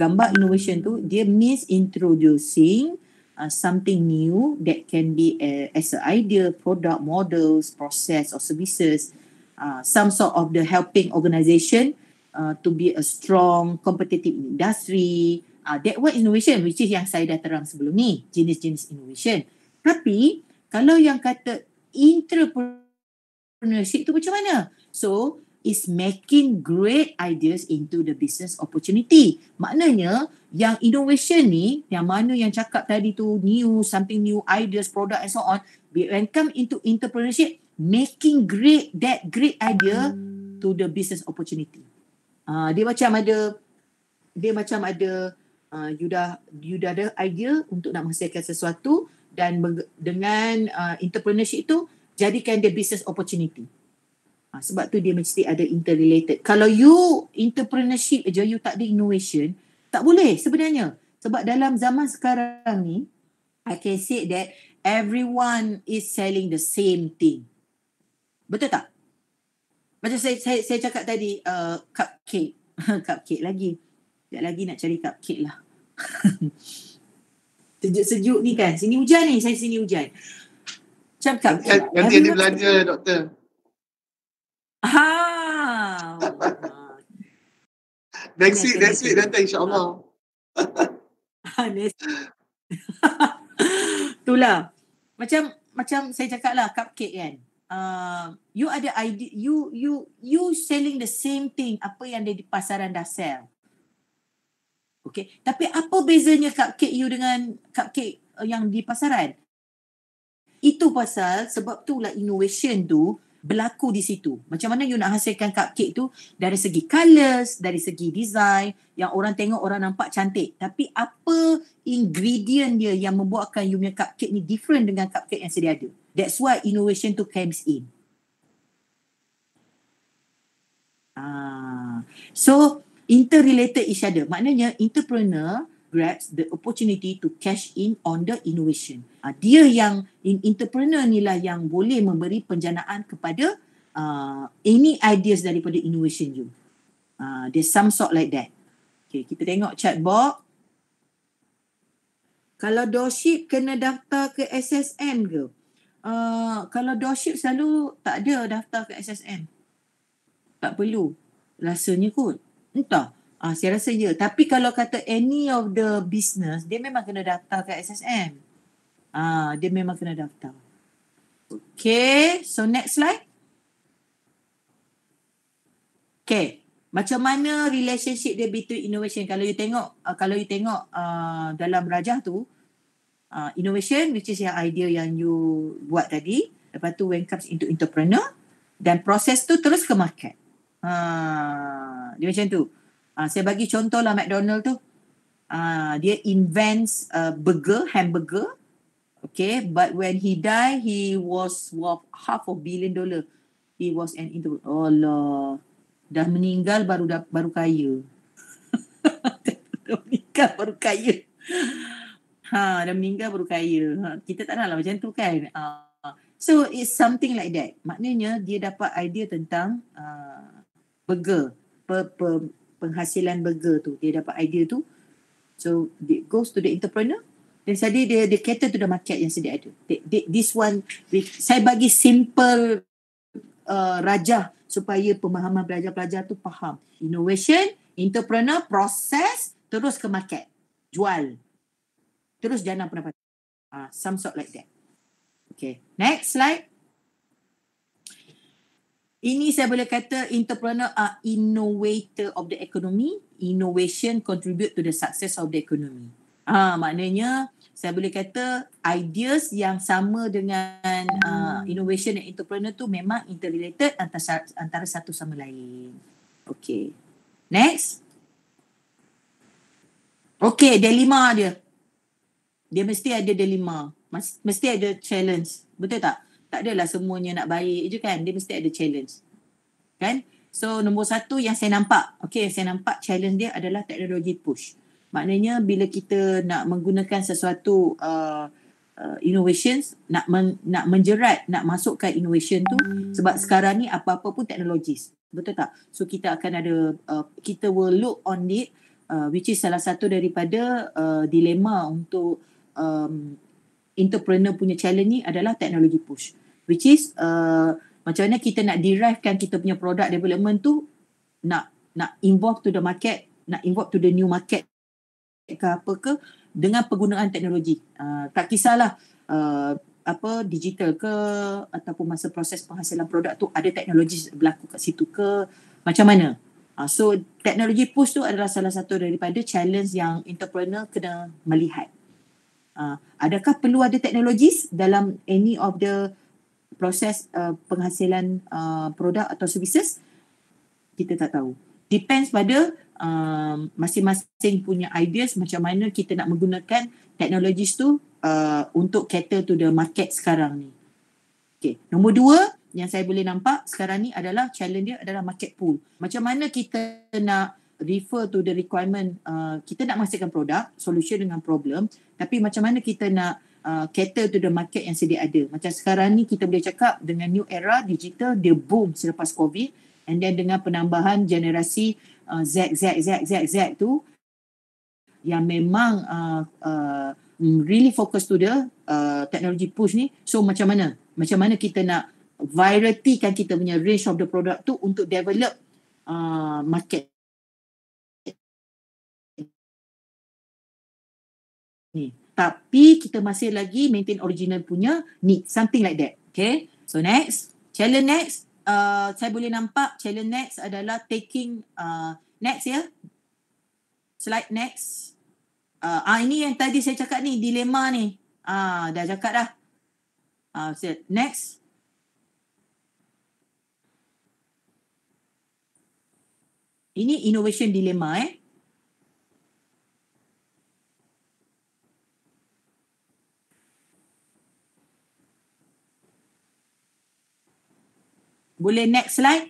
gambar innovation tu, dia means introducing uh, something new that can be a, as an idea, product, models, process or services. Uh, some sort of the helping organisation uh, to be a strong competitive industry. Uh, that one innovation which is yang saya dah terang sebelum ni. Jenis-jenis innovation. Tapi kalau yang kata entrepreneurship tu macam mana? So, is making great ideas into the business opportunity. Maknanya, yang innovation ni, yang mana yang cakap tadi tu, new, something new, ideas, product and so on, when come into entrepreneurship, making great, that great idea to the business opportunity. Uh, dia macam ada, dia macam ada, uh, you dah, you dah ada idea untuk nak menghasilkan sesuatu dan dengan uh, entrepreneurship itu, jadikan dia business opportunity. Ha, sebab tu dia mesti ada interrelated. Kalau you entrepreneurship je, you tak ada innovation, tak boleh sebenarnya. Sebab dalam zaman sekarang ni, I can say that everyone is selling the same thing. Betul tak? Macam saya saya, saya cakap tadi, uh, cupcake. <laughs> cupcake lagi. Sekejap lagi nak cari cupcake lah. Sejuk-sejuk <laughs> ni kan. Sini hujan ni, saya sini hujan. Macam cupcake. Nanti ada belanja, doktor. Ah, <laughs> ah. next week, next week datang insyaAllah. <laughs> next Itulah. Macam macam saya cakap lah cupcake kan. Uh, you ada idea, you you you selling the same thing apa yang dia di pasaran dah sell. Okay. Tapi apa bezanya cupcake you dengan cupcake eh, yang di pasaran? Itu pasal sebab tu lah innovation tu berlaku di situ. Macam mana you nak hasilkan cupcake tu dari segi colours, dari segi design yang orang tengok orang nampak cantik. Tapi apa ingredient dia yang membuatkan you punya cupcake ni different dengan cupcake yang sedia ada. That's why innovation tu comes in. Ah. So interrelated each other. Maknanya entrepreneur grabs the opportunity to cash in on the innovation. Uh, dia yang in entrepreneur ni lah yang boleh memberi penjanaan kepada uh, any ideas daripada innovation you. Uh, there's some sort like that. Okay, kita tengok chat box. Kalau dorship kena daftar ke SSM ke? Uh, kalau dorship selalu tak ada daftar ke SSM. Tak perlu. Rasanya kot. Entah. Ah, saya rasa ya. Tapi kalau kata any of the business, dia memang kena daftar ke SSM. Ah, dia memang kena daftar. Okay, so next slide. Okay, macam mana relationship dia between innovation? Kalau you tengok, uh, kalau you tengok uh, dalam rajah tu, uh, innovation which is yang idea yang you buat tadi, lepas tu when comes into entrepreneur, dan proses tu terus ke market. Ha, dia macam tu. Uh, saya bagi contoh lah McDonald tu. Uh, dia invents a burger, hamburger. Okay, but when he died he was worth half a billion dollar. He was an into Oh lah. Dah meninggal baru dah, baru kaya. <laughs> dah meninggal baru kaya. Ha, dah meninggal baru kaya. Ha, kita tak nak lah macam tu kan. Uh, so it's something like that. Maknanya dia dapat idea tentang uh, burger. Per, per, penghasilan burger tu dia dapat idea tu so it goes to the entrepreneur dan tadi dia dia cater to the market yang sedia ada this one saya bagi simple uh, rajah supaya pemahaman pelajar-pelajar tu faham innovation entrepreneur proses terus ke market jual terus jana pendapatan uh, some sort like that okay next slide ini saya boleh kata entrepreneur are innovator of the economy. Innovation contribute to the success of the economy. Ha, maknanya saya boleh kata ideas yang sama dengan hmm. uh, innovation dan entrepreneur tu memang interrelated antara, antara satu sama lain. Okay. Next. Okay, dilema dia. Dia mesti ada dilema. Mesti ada challenge. Betul tak? tak adalah semuanya nak baik je kan. Dia mesti ada challenge. Kan? So, nombor satu yang saya nampak. Okay, saya nampak challenge dia adalah teknologi push. Maknanya, bila kita nak menggunakan sesuatu uh, uh, innovations, nak, men, nak menjerat, nak masukkan innovation tu. Sebab sekarang ni apa-apa pun teknologi. Betul tak? So, kita akan ada, uh, kita will look on it. Uh, which is salah satu daripada uh, dilema untuk um, entrepreneur punya challenge ni adalah teknologi push which is uh, macam mana kita nak derivekan kita punya product development tu nak nak involve to the market nak involve to the new market ke apa ke dengan penggunaan teknologi uh, tak kisahlah uh, apa digital ke ataupun masa proses penghasilan produk tu ada teknologi berlaku kat situ ke macam mana uh, so teknologi push tu adalah salah satu daripada challenge yang entrepreneur kena melihat uh, adakah perlu ada teknologis dalam any of the proses uh, penghasilan uh, produk atau services kita tak tahu depends pada uh, masing-masing punya ideas macam mana kita nak menggunakan teknologi tu uh, untuk cater to the market sekarang ni okey nombor dua yang saya boleh nampak sekarang ni adalah challenge dia adalah market pool macam mana kita nak refer to the requirement uh, kita nak menghasilkan produk solution dengan problem tapi macam mana kita nak uh, cater to the market yang sedia ada. Macam sekarang ni kita boleh cakap dengan new era digital dia boom selepas COVID and then dengan penambahan generasi uh, Z, Z, Z, Z, Z, Z tu yang memang uh, uh, mm, really focus to the uh, technology push ni. So macam mana? Macam mana kita nak virality kan kita punya range of the product tu untuk develop uh, market tapi kita masih lagi maintain original punya need something like that okay so next challenge next uh, saya boleh nampak challenge next adalah taking uh, next ya yeah? slide next uh, ah ini yang tadi saya cakap ni dilema ni ah dah cakap dah ah next ini innovation dilema eh Boleh next slide.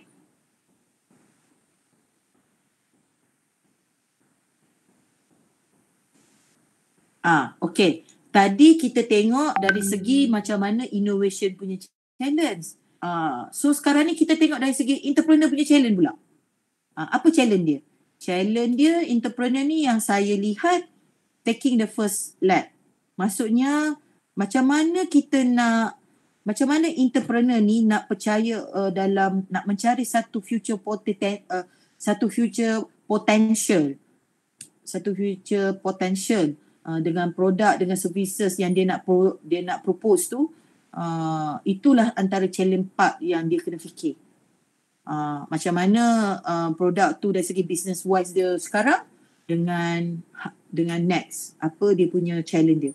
Ah, okay. Tadi kita tengok dari segi macam mana innovation punya challenge. Ah, so sekarang ni kita tengok dari segi entrepreneur punya challenge pula. Ah, apa challenge dia? Challenge dia entrepreneur ni yang saya lihat taking the first lap. Maksudnya macam mana kita nak macam mana entrepreneur ni nak percaya uh, dalam nak mencari satu future poten, uh, satu future potential satu future potential uh, dengan produk dengan services yang dia nak pro, dia nak propose tu uh, itulah antara challenge part yang dia kena fikir uh, macam mana uh, produk tu dari segi business wise dia sekarang dengan ha, dengan next apa dia punya challenge dia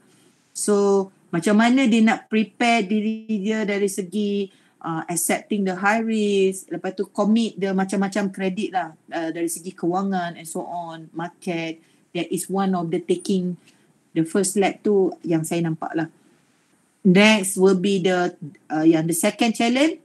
so macam mana dia nak prepare diri dia dari segi uh, accepting the high risk lepas tu commit the macam-macam kredit lah uh, dari segi kewangan and so on market that is one of the taking the first leg tu yang saya nampak lah next will be the uh, yang the second challenge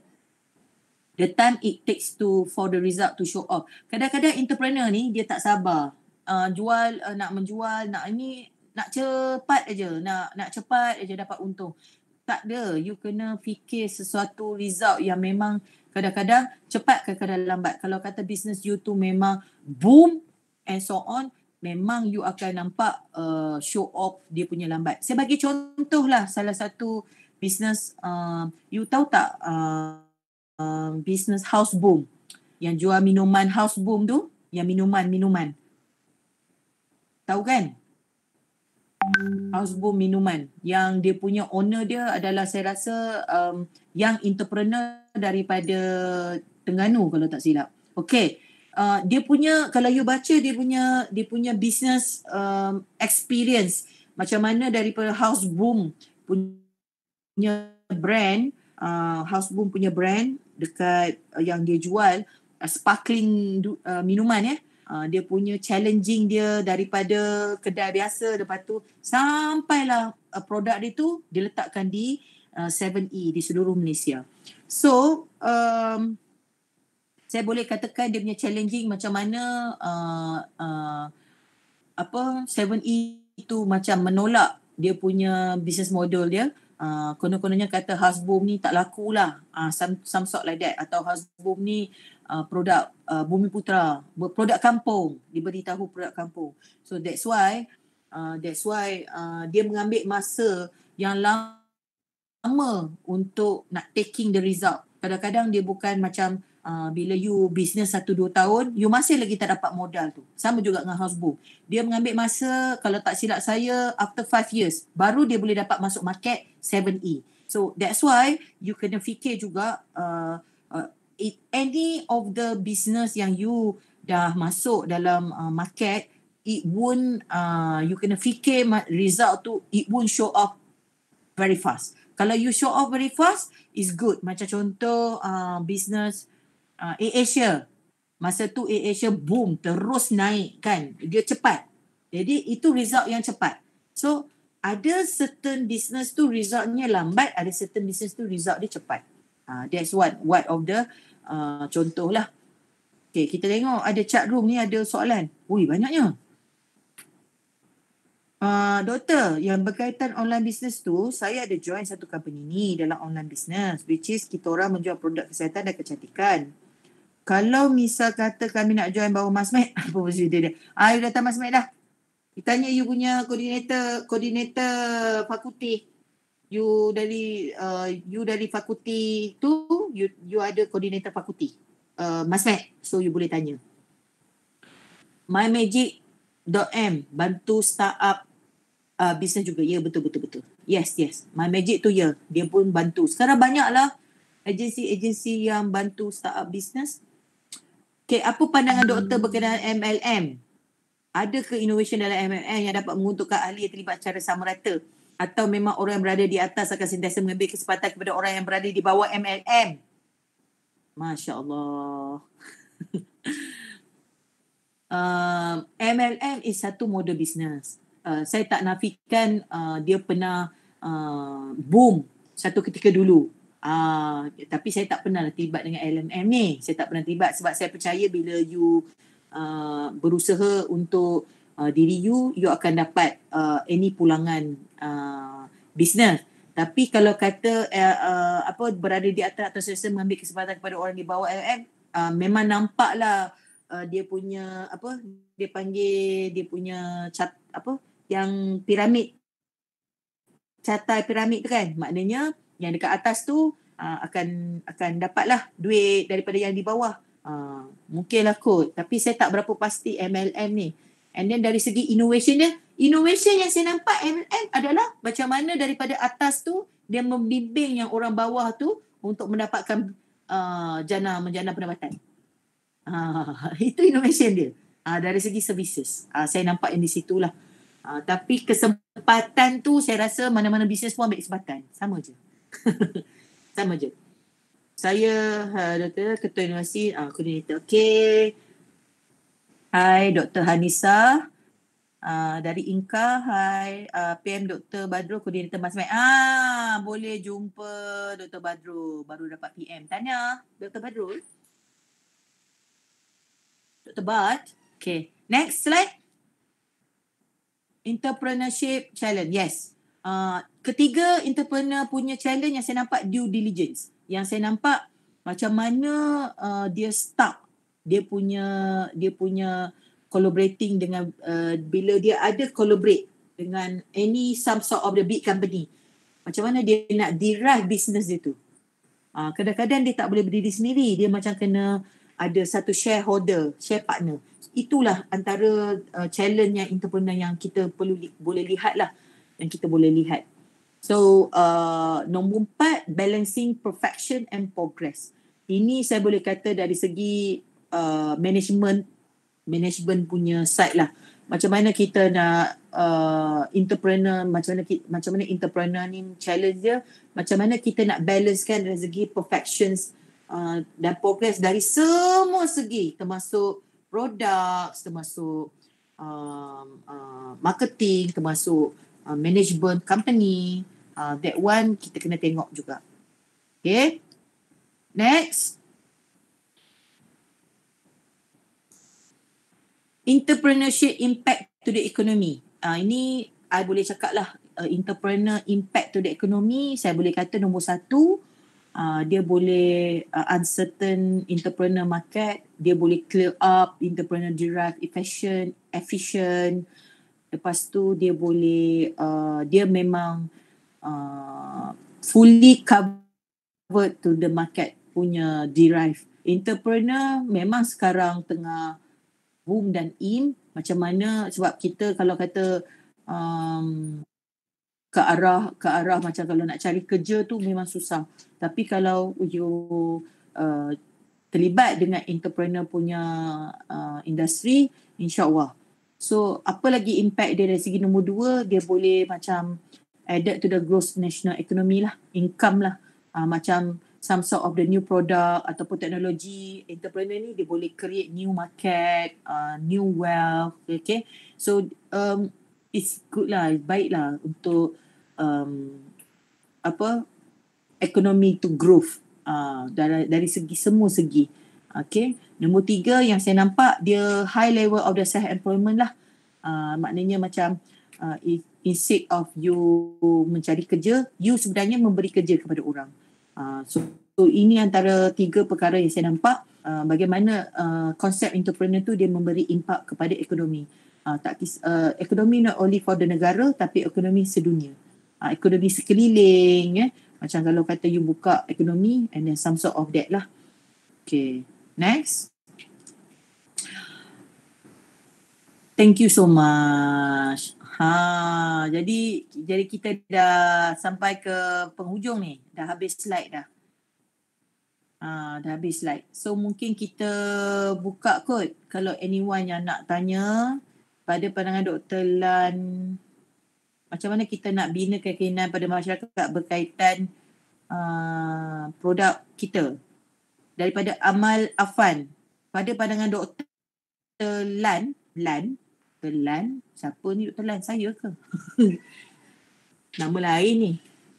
the time it takes to for the result to show off kadang-kadang entrepreneur ni dia tak sabar uh, jual uh, nak menjual nak ini nak cepat aja nak nak cepat aja dapat untung tak ada you kena fikir sesuatu result yang memang kadang-kadang cepat ke kadang lambat kalau kata business you tu memang boom and so on memang you akan nampak uh, show off dia punya lambat saya bagi contohlah salah satu business uh, you tahu tak uh, uh, business house boom yang jual minuman house boom tu yang minuman minuman tahu kan Ausbuh Minuman yang dia punya owner dia adalah saya rasa um, yang entrepreneur daripada Tengganu kalau tak silap. Okey Uh, dia punya kalau you baca dia punya dia punya business um, experience macam mana daripada house boom punya brand uh, house boom punya brand dekat uh, yang dia jual uh, sparkling uh, minuman ya eh. Ah, dia punya challenging dia daripada kedai biasa lepas tu sampailah uh, produk dia tu diletakkan di uh, ah, 7E di seluruh Malaysia. So um, saya boleh katakan dia punya challenging macam mana uh, uh, apa 7E itu macam menolak dia punya business model dia. Uh, konon kononya kata Hasbom ni tak laku lah. Uh, some, some sort like that. Atau Hasbom ni Uh, produk uh, Bumi Putra, produk kampung, diberitahu produk kampung. So that's why uh, that's why uh, dia mengambil masa yang lama untuk nak taking the result. Kadang-kadang dia bukan macam uh, bila you business satu dua tahun, you masih lagi tak dapat modal tu. Sama juga dengan Hasbro. Dia mengambil masa, kalau tak silap saya, after five years, baru dia boleh dapat masuk market 7E. So that's why you kena fikir juga uh, uh, it, any of the business yang you dah masuk dalam uh, market it won't uh, you kena fikir result tu it won't show up very fast kalau you show up very fast is good macam contoh uh, business uh, Asia masa tu Asia boom terus naik kan dia cepat jadi itu result yang cepat so ada certain business tu resultnya lambat ada certain business tu result dia cepat uh, that's what what of the uh, Ah, contohlah. Okay, kita tengok ada chat room ni ada soalan. Ui, banyaknya. Uh, doktor, yang berkaitan online business tu, saya ada join satu company ni dalam online business which is kita orang menjual produk kesihatan dan kecantikan. Kalau misal kata kami nak join bawa mas masmed, <laughs> apa maksud dia dia? Ah, datang mas datang dah. Kita tanya you punya koordinator, koordinator fakulti you dari uh, you dari fakulti tu you you ada koordinator fakulti uh, Mas Mac so you boleh tanya My Magic .dot m bantu startup uh, bisnes juga ya yeah, betul betul betul yes yes mymagic tu ya yeah. dia pun bantu sekarang banyaklah agensi-agensi yang bantu startup business. Okay, apa pandangan doktor berkenaan MLM? Ada ke inovasi dalam MLM yang dapat menguntungkan ahli yang terlibat cara sama rata? Atau memang orang yang berada di atas akan sentiasa mengambil kesempatan kepada orang yang berada di bawah MLM? Masya Allah. uh, <laughs> eh, MLM is satu model bisnes. Uh, eh, saya tak nafikan uh, dia pernah uh, boom satu ketika dulu. Uh, tapi saya tak pernah terlibat dengan MLM ni. Saya tak pernah terlibat sebab saya percaya bila you uh, berusaha untuk uh, diri you you akan dapat uh, any pulangan uh, business tapi kalau kata uh, uh, apa berada di atas atau sesuatu mengambil kesempatan kepada orang di bawah LM uh, memang nampaklah uh, dia punya apa dia panggil dia punya cat apa yang piramid catai piramid tu kan maknanya yang dekat atas tu uh, akan akan dapatlah duit daripada yang di bawah uh, mungkinlah kot tapi saya tak berapa pasti MLM ni And then dari segi innovation dia, innovation yang saya nampak MLM adalah macam mana daripada atas tu dia membimbing yang orang bawah tu untuk mendapatkan uh, jana menjana pendapatan. Uh, <laughs> itu innovation dia. Uh, dari segi services. Uh, saya nampak yang di situ lah. Uh, tapi kesempatan tu saya rasa mana-mana bisnes pun ambil kesempatan. Sama je. <laughs> Sama je. Saya, uh, Dr. Ketua Inovasi, uh, Koordinator. Okay. Hai Dr. Hanisa uh, dari Inka. Hai uh, ah, PM Dr. Badrul Koordinator Mas Mac. Ah, boleh jumpa Dr. Badrul. Baru dapat PM. Tanya Dr. Badrul. Dr. Bad. Okay. Next slide. Entrepreneurship challenge. Yes. Uh, ketiga entrepreneur punya challenge yang saya nampak due diligence. Yang saya nampak macam mana uh, dia stuck dia punya dia punya collaborating dengan uh, bila dia ada collaborate dengan any some sort of the big company macam mana dia nak dirah business dia tu uh, kadang-kadang dia tak boleh berdiri sendiri dia macam kena ada satu shareholder share partner itulah antara uh, challenge yang entrepreneur yang kita perlu li- boleh lihat lah yang kita boleh lihat so uh, nombor empat balancing perfection and progress ini saya boleh kata dari segi uh, management management punya side lah macam mana kita nak uh, entrepreneur macam mana kita, macam mana entrepreneur ni challenge dia macam mana kita nak balancekan dari segi perfections uh, dan progress dari semua segi termasuk produk, termasuk uh, uh, marketing termasuk uh, management company uh, that one kita kena tengok juga okay next entrepreneurship impact to the economy. Uh, ini saya boleh cakap lah uh, entrepreneur impact to the economy. Saya boleh kata nombor satu uh, dia boleh uh, uncertain entrepreneur market. Dia boleh clear up entrepreneur derived efficient efficient. Lepas tu dia boleh uh, dia memang uh, fully covered to the market punya derive entrepreneur memang sekarang tengah Boom dan in macam mana sebab kita kalau kata um, ke arah ke arah macam kalau nak cari kerja tu memang susah tapi kalau you uh, terlibat dengan entrepreneur punya uh, industri Allah. so apa lagi impact dia dari segi nombor dua dia boleh macam added to the gross national economy lah income lah uh, macam some sort of the new product ataupun teknologi entrepreneur ni dia boleh create new market uh, new wealth okay so um, it's good lah baik lah untuk um, apa ekonomi to growth uh, dari, dari segi semua segi okay nombor tiga yang saya nampak dia high level of the self-employment lah uh, maknanya macam uh, instead of you mencari kerja you sebenarnya memberi kerja kepada orang Ah, so, so ini antara tiga perkara yang saya nampak uh, bagaimana uh, konsep entrepreneur tu dia memberi impak kepada ekonomi. Uh, tak kis, uh, ekonomi not only for the negara tapi ekonomi sedunia. Uh, ekonomi sekeliling eh. Macam kalau kata you buka ekonomi and then some sort of that lah. Okay, next. Thank you so much. Ha, jadi jadi kita dah sampai ke penghujung ni. Dah habis slide dah. Ha, dah habis slide. So mungkin kita buka kot kalau anyone yang nak tanya pada pandangan Dr. Lan macam mana kita nak bina keyakinan pada masyarakat berkaitan uh, produk kita. Daripada Amal Afan. Pada pandangan Dr. Lan, Lan, telan siapa ni duk telan saya ke <laughs> nama lain ni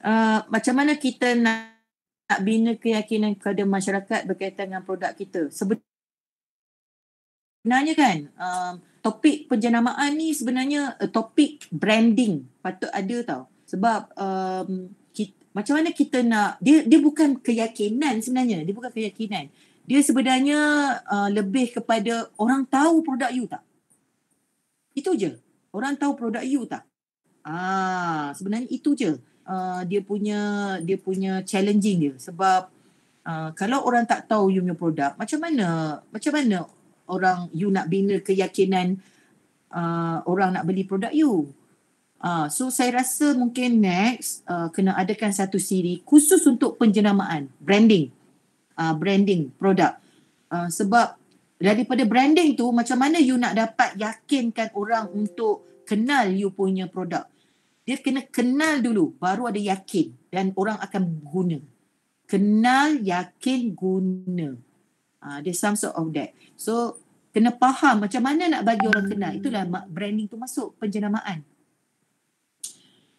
uh, macam mana kita nak nak bina keyakinan kepada masyarakat berkaitan dengan produk kita sebenarnya kan um, topik penjenamaan ni sebenarnya uh, topik branding patut ada tau sebab um, kita, macam mana kita nak dia dia bukan keyakinan sebenarnya dia bukan keyakinan dia sebenarnya uh, lebih kepada orang tahu produk you tak itu je. Orang tahu produk you tak? Ah, sebenarnya itu je. Uh, dia punya dia punya challenging dia sebab uh, kalau orang tak tahu you punya produk, macam mana macam mana orang you nak bina keyakinan uh, orang nak beli produk you? Uh, so saya rasa mungkin next uh, kena adakan satu siri khusus untuk penjenamaan branding uh, branding produk uh, sebab daripada branding tu macam mana you nak dapat yakinkan orang hmm. untuk kenal you punya produk dia kena kenal dulu baru ada yakin dan orang akan guna kenal yakin guna ah uh, there's some sort of that so kena faham macam mana nak bagi orang kenal hmm. itulah branding tu masuk penjenamaan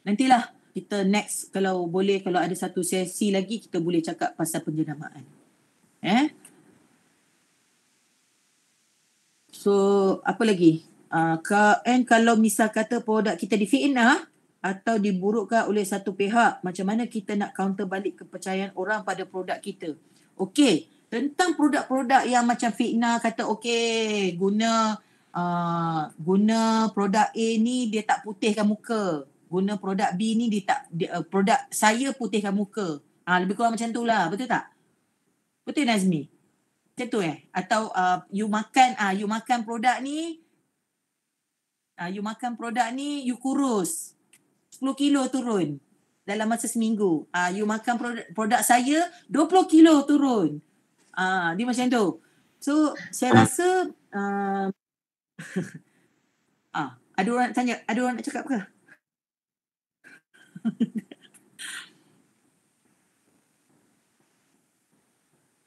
nantilah kita next kalau boleh kalau ada satu sesi lagi kita boleh cakap pasal penjenamaan eh So apa lagi? Uh, and kalau misal kata produk kita di difitnah atau diburukkan oleh satu pihak, macam mana kita nak counter balik kepercayaan orang pada produk kita? Okay, tentang produk-produk yang macam fitnah kata okay guna uh, guna produk A ni dia tak putihkan muka. Guna produk B ni dia tak dia, uh, produk saya putihkan muka. Ah uh, lebih kurang macam tu lah, betul tak? Betul Nazmi? Macam tu eh. Atau uh, you makan uh, you makan produk ni uh, you makan produk ni you kurus. 10 kilo turun dalam masa seminggu. Uh, you makan produk, produk saya 20 kilo turun. Uh, dia macam tu. So saya rasa uh, uh, <laughs> ada orang tanya, ada orang nak cakap ke? <laughs>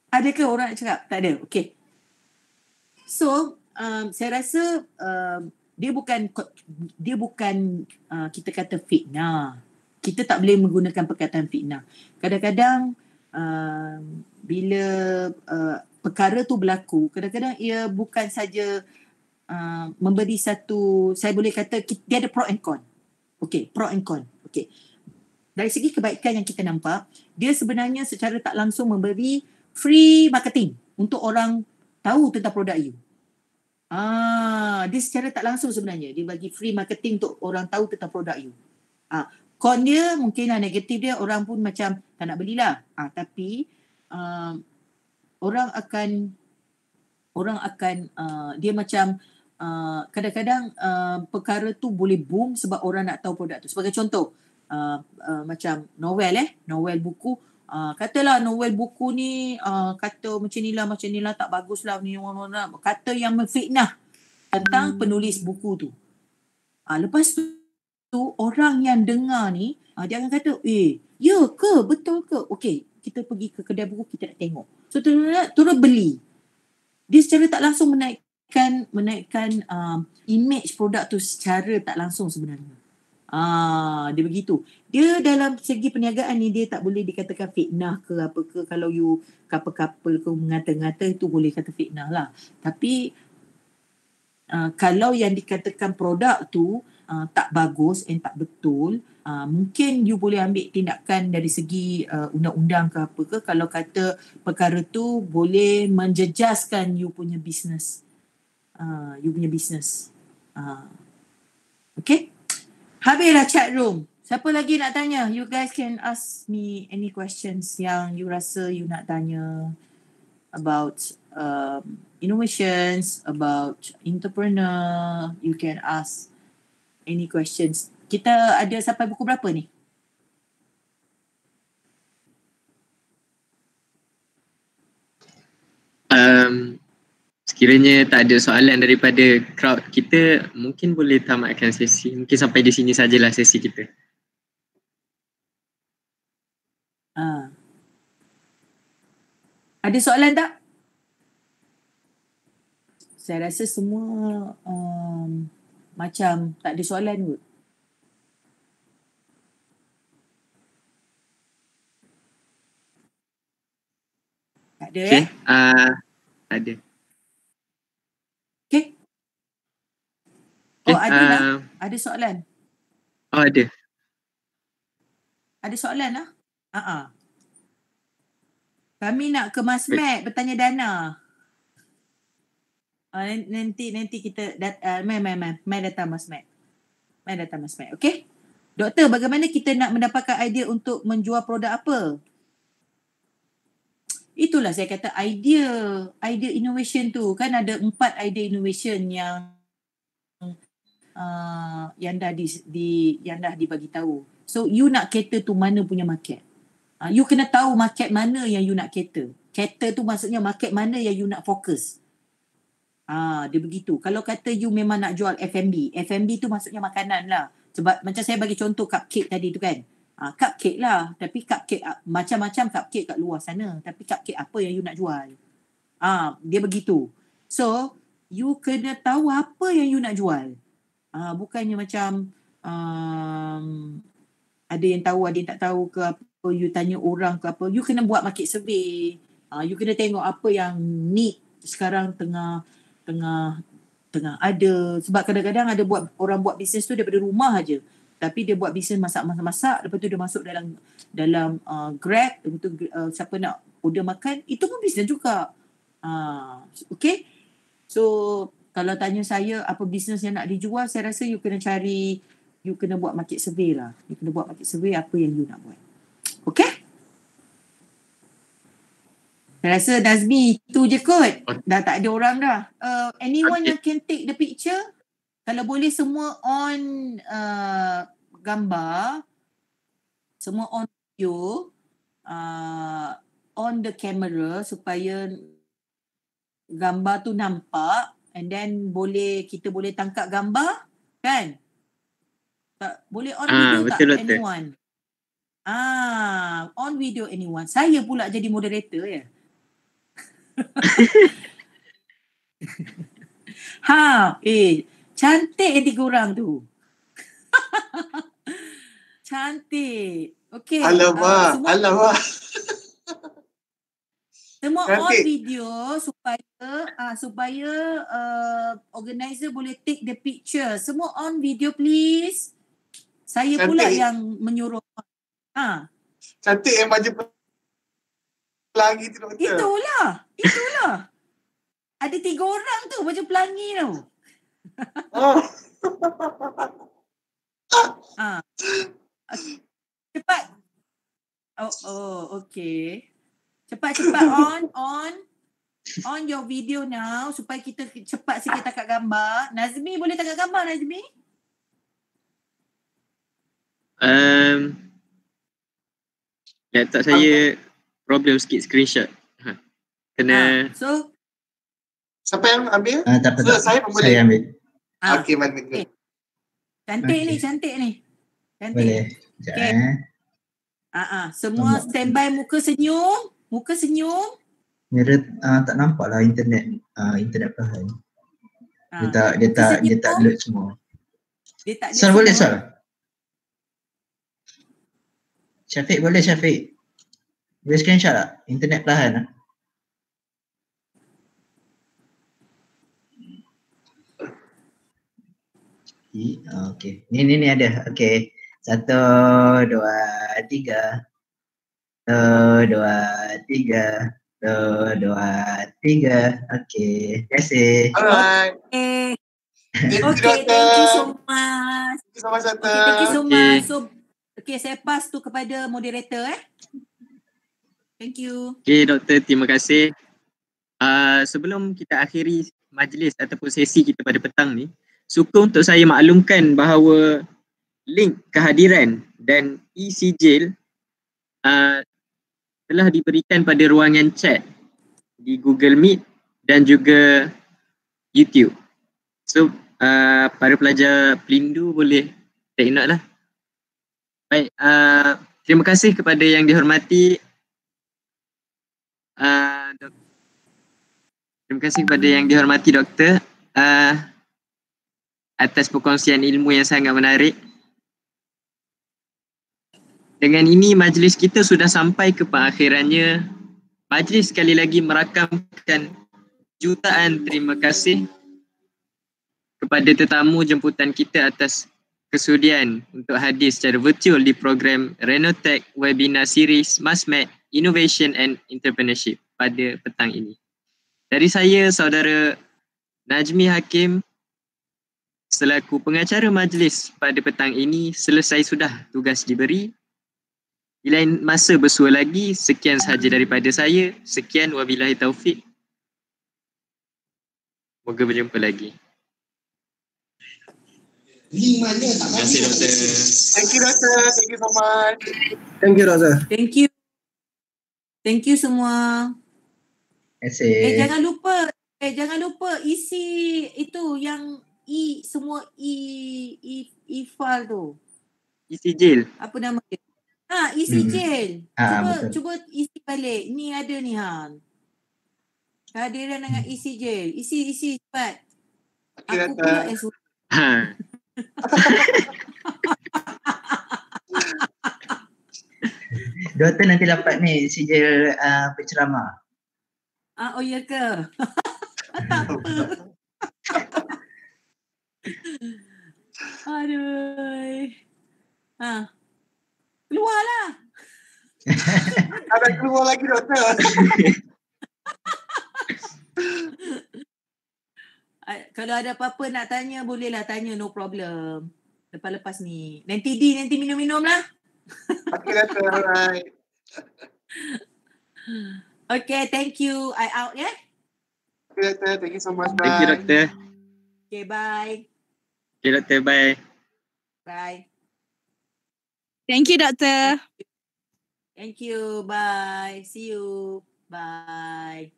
Ada ke orang nak cakap? Tak ada. Okay. So, um, saya rasa um, dia bukan dia bukan uh, kita kata fitnah. Kita tak boleh menggunakan perkataan fitnah. Kadang-kadang uh, bila uh, perkara tu berlaku, kadang-kadang ia bukan saja uh, memberi satu, saya boleh kata dia ada pro and con. Okay, pro and con. Okay. Dari segi kebaikan yang kita nampak, dia sebenarnya secara tak langsung memberi free marketing untuk orang tahu tentang produk you. Ah, dia secara tak langsung sebenarnya dia bagi free marketing untuk orang tahu tentang produk you. Ah, con dia mungkin lah negatif dia orang pun macam tak nak belilah. Ah, tapi um, orang akan orang akan uh, dia macam uh, kadang-kadang uh, perkara tu boleh boom sebab orang nak tahu produk tu. Sebagai contoh, uh, uh, macam novel eh, novel buku Uh, katalah novel buku ni uh, kata macam ni lah macam ni lah tak bagus lah ni orang orang lah. kata yang memfitnah tentang hmm. penulis buku tu uh, lepas tu, tu orang yang dengar ni uh, dia akan kata eh ya ke betul ke okey kita pergi ke kedai buku kita nak tengok so terus turut beli dia secara tak langsung menaikkan menaikkan uh, image produk tu secara tak langsung sebenarnya Ah, dia begitu. Dia dalam segi perniagaan ni dia tak boleh dikatakan fitnah ke apa ke kalau you kapal-kapal ke mengata-ngata itu boleh kata fitnah lah. Tapi uh, kalau yang dikatakan produk tu uh, tak bagus and tak betul, uh, mungkin you boleh ambil tindakan dari segi uh, undang-undang ke apa ke kalau kata perkara tu boleh menjejaskan you punya business. Uh, you punya business. Uh, okay? Habislah chat room. Siapa lagi nak tanya? You guys can ask me any questions yang you rasa you nak tanya about um, innovations, about entrepreneur. You can ask any questions. Kita ada sampai buku berapa ni? Um, Sekiranya tak ada soalan daripada crowd kita, mungkin boleh tamatkan sesi. Mungkin sampai di sini sajalah sesi kita. Ha. Ada soalan tak? Saya rasa semua um, macam tak ada soalan kot. Tak ada okay. eh? Uh, ah, tak ada. Oh, ada lah. Uh, ada soalan? Oh, ada. Ada soalan lah? Ha? Uh-uh. Kami nak ke Mas Mat bertanya Dana. Uh, nanti nanti kita dat, uh, ah, mai, mai, mai. Mai datang Mas Mat. Mai datang Mas Mat. Okay? Doktor, bagaimana kita nak mendapatkan idea untuk menjual produk apa? Itulah saya kata idea. Idea innovation tu. Kan ada empat idea innovation yang uh, yang dah di, di yang dah dibagi tahu. So you nak cater tu mana punya market? Uh, you kena tahu market mana yang you nak cater. Cater tu maksudnya market mana yang you nak fokus. Ah, uh, dia begitu. Kalau kata you memang nak jual F&B, F&B tu maksudnya makanan lah. Sebab macam saya bagi contoh cupcake tadi tu kan. Ah, uh, cupcake lah. Tapi cupcake uh, macam-macam cupcake kat luar sana. Tapi cupcake apa yang you nak jual? Ah, dia begitu. So, you kena tahu apa yang you nak jual. Uh, bukannya macam um, ada yang tahu, ada yang tak tahu ke apa, you tanya orang ke apa. You kena buat market survey. Uh, you kena tengok apa yang need sekarang tengah tengah tengah ada. Sebab kadang-kadang ada buat orang buat bisnes tu daripada rumah aja. Tapi dia buat bisnes masak-masak-masak. Lepas tu dia masuk dalam dalam uh, Grab. Lepas tu uh, siapa nak order makan. Itu pun bisnes juga. Uh, okay. So kalau tanya saya apa bisnes yang nak dijual, saya rasa you kena cari, you kena buat market survey lah. You kena buat market survey apa yang you nak buat. Okay? Saya rasa Nazmi, itu je kot. Dah tak ada orang dah. Uh, anyone okay. yang can take the picture, kalau boleh semua on uh, gambar, semua on video, uh, on the camera supaya gambar tu nampak and then boleh kita boleh tangkap gambar kan tak boleh on ah, video betul tak betul. anyone ah on video anyone saya pula jadi moderator ya <laughs> ha eh cantik yang tiga orang tu <laughs> cantik okey alamak uh, alamak <laughs> Semua okay. all video supaya uh, supaya uh, organizer boleh take the picture. Semua on video please. Saya Cantik. pula yang menyuruh. Ha. Cantik yang baju pelangi tu. Doktor. Itulah. Itulah. <laughs> Ada tiga orang tu baju pelangi tu. oh. ha. <laughs> Cepat. Oh, oh, okay. Cepat-cepat on, on. On your video now supaya kita cepat sikit tangkap gambar. Nazmi boleh tangkap gambar Nazmi? Um, laptop ya, saya okay. problem sikit screenshot. Ha, kena. Uh, so, Siapa yang ambil? Uh, tak apa, tak apa. saya pun boleh. Saya ambil. Uh, okay, okay. Man, okay. Cantik okay. ni, cantik ni. Cantik. Boleh. Sekejap, okay. Eh. Uh-uh. Semua standby muka senyum. Muka senyum. Mira uh, ah, tak nampak lah internet uh, internet perhan. Uh, dia ah, tak dia tak dia tak load semua. Dia tak Sun boleh Sun. Syafiq boleh Syafiq. Boleh screenshot tak? Internet perhan lah. Okay. Ni ni ni ada. Okay. Satu, dua, tiga. Satu, dua, tiga. Satu, dua, tiga. Okay. Terima kasih. Alright. Okay. Okay, thank you so much. Thank you so much, okay, Thank you so much. Okay. So, okay, saya pass tu kepada moderator eh. Thank you. Okay, doktor. Terima kasih. Uh, sebelum kita akhiri majlis ataupun sesi kita pada petang ni, suka untuk saya maklumkan bahawa link kehadiran dan e-sijil uh, ah, telah diberikan pada ruangan chat di Google Meet dan juga YouTube. So uh, para pelajar pelindu boleh take note lah. Baik, uh, terima kasih kepada yang dihormati. Uh, terima kasih kepada yang dihormati doktor uh, atas perkongsian ilmu yang sangat menarik. Dengan ini majlis kita sudah sampai ke pengakhirannya. Majlis sekali lagi merakamkan jutaan terima kasih kepada tetamu jemputan kita atas kesudian untuk hadir secara virtual di program Renotech Webinar Series MASMED Innovation and Entrepreneurship pada petang ini. Dari saya, Saudara Najmi Hakim, selaku pengacara majlis pada petang ini, selesai sudah tugas diberi di lain masa bersua lagi. Sekian sahaja daripada saya. Sekian wabillahi taufik. Moga berjumpa lagi. Thank you, Raza. Thank you so much. Thank you, Raza. Thank you. Thank you semua. Eh, hey, jangan lupa. Eh, hey, jangan lupa isi itu yang i semua i i ifal tu. Isi jil. Apa nama dia? Ha, isi mm-hmm. jail. Ha, ah, cuba cuba isi balik. Ni ada ni ha. Kehadiran dengan hmm. isi gel Isi isi cepat. Aku pula SU. Ha. <laughs> Doktor nanti dapat ni isi gel uh, ah, pencerama. Ah, oh ya ke? <laughs> tak apa. <laughs> Aduh. Ha. Keluar lah. <laughs> Ada keluar lagi doktor. <laughs> Eh, kalau ada apa-apa nak tanya, boleh lah tanya. No problem. Lepas-lepas ni. Nanti di, nanti minum-minum lah. <laughs> Okay, doktor. Alright. Okay, thank you. I out, ya? Yeah? Okay, doktor. Thank you so much. Thank bye. you, doktor. Okay, bye. Okay, doktor. Bye. Bye. Thank you, doctor. Thank you. Bye. See you. Bye.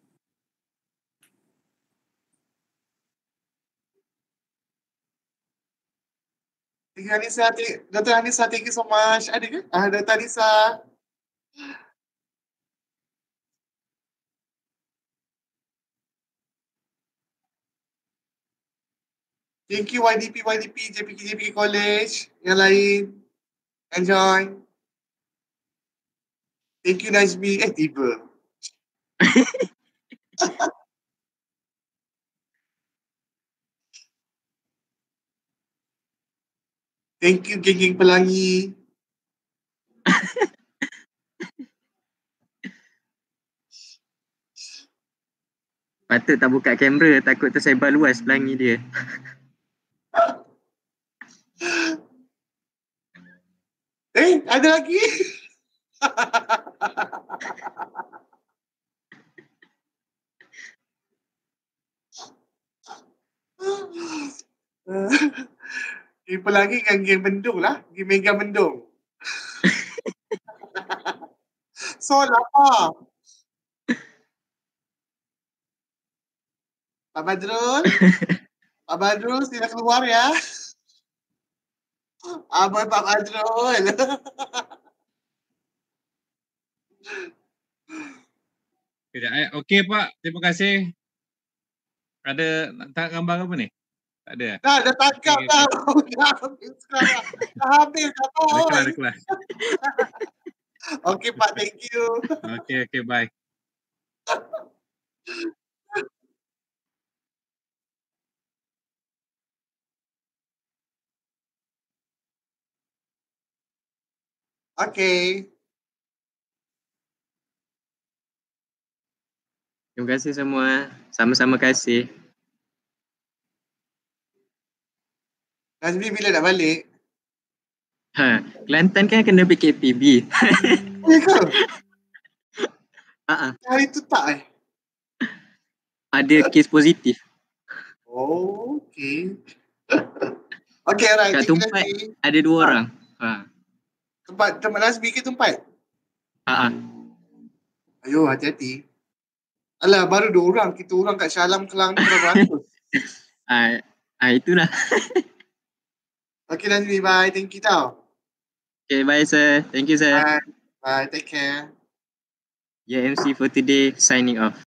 Dr. Anissa, thank, Dr. Anissa, thank you so much. Ada ke? Ah, Dr. Anissa. Thank you YDP, YDP, JPK, JPK College. Yang lain. Enjoy. Thank you, Najmi. Eh, tiba. <laughs> Thank you, geng-geng pelangi. Patut tak buka kamera, takut tersebar luas pelangi dia. <laughs> lain? Ada lagi? Tipe lagi dengan game bendung lah. Game mega bendung. <laughs> so, apa? Pak Badrul. Pak <laughs> Badrul, sila keluar ya. Abai Pak Fazrul. Kejap, eh. Okey Pak, terima kasih. Ada nak tak gambar apa ni? Tak ada. Tak, eh? ada tangkap okay, dah. dah habis sekarang. dah habis dah. Oh. Pak, thank you. Okay, okay, bye. Okay. Terima kasih semua. Sama-sama kasih. Nazmi bila nak balik? Ha, Kelantan kan kena PKPB. Ya ke? Ha Hari tu tak eh? Ada kes positif. Oh, okay. <laughs> okay, alright. Kat tempat ada dua ha. orang. Ha. Tempat tempat last week ke tempat? Haa. Ha. Uh-huh. Ayuh hati-hati. Alah baru dua orang. Kita orang kat Shalam Kelang ni berapa ratus. Haa <laughs> uh, uh, ah, itulah. <laughs> okay Nazmi bye. Thank you tau. Okay bye sir. Thank you sir. Bye. Bye take care. Yeah MC for today signing off.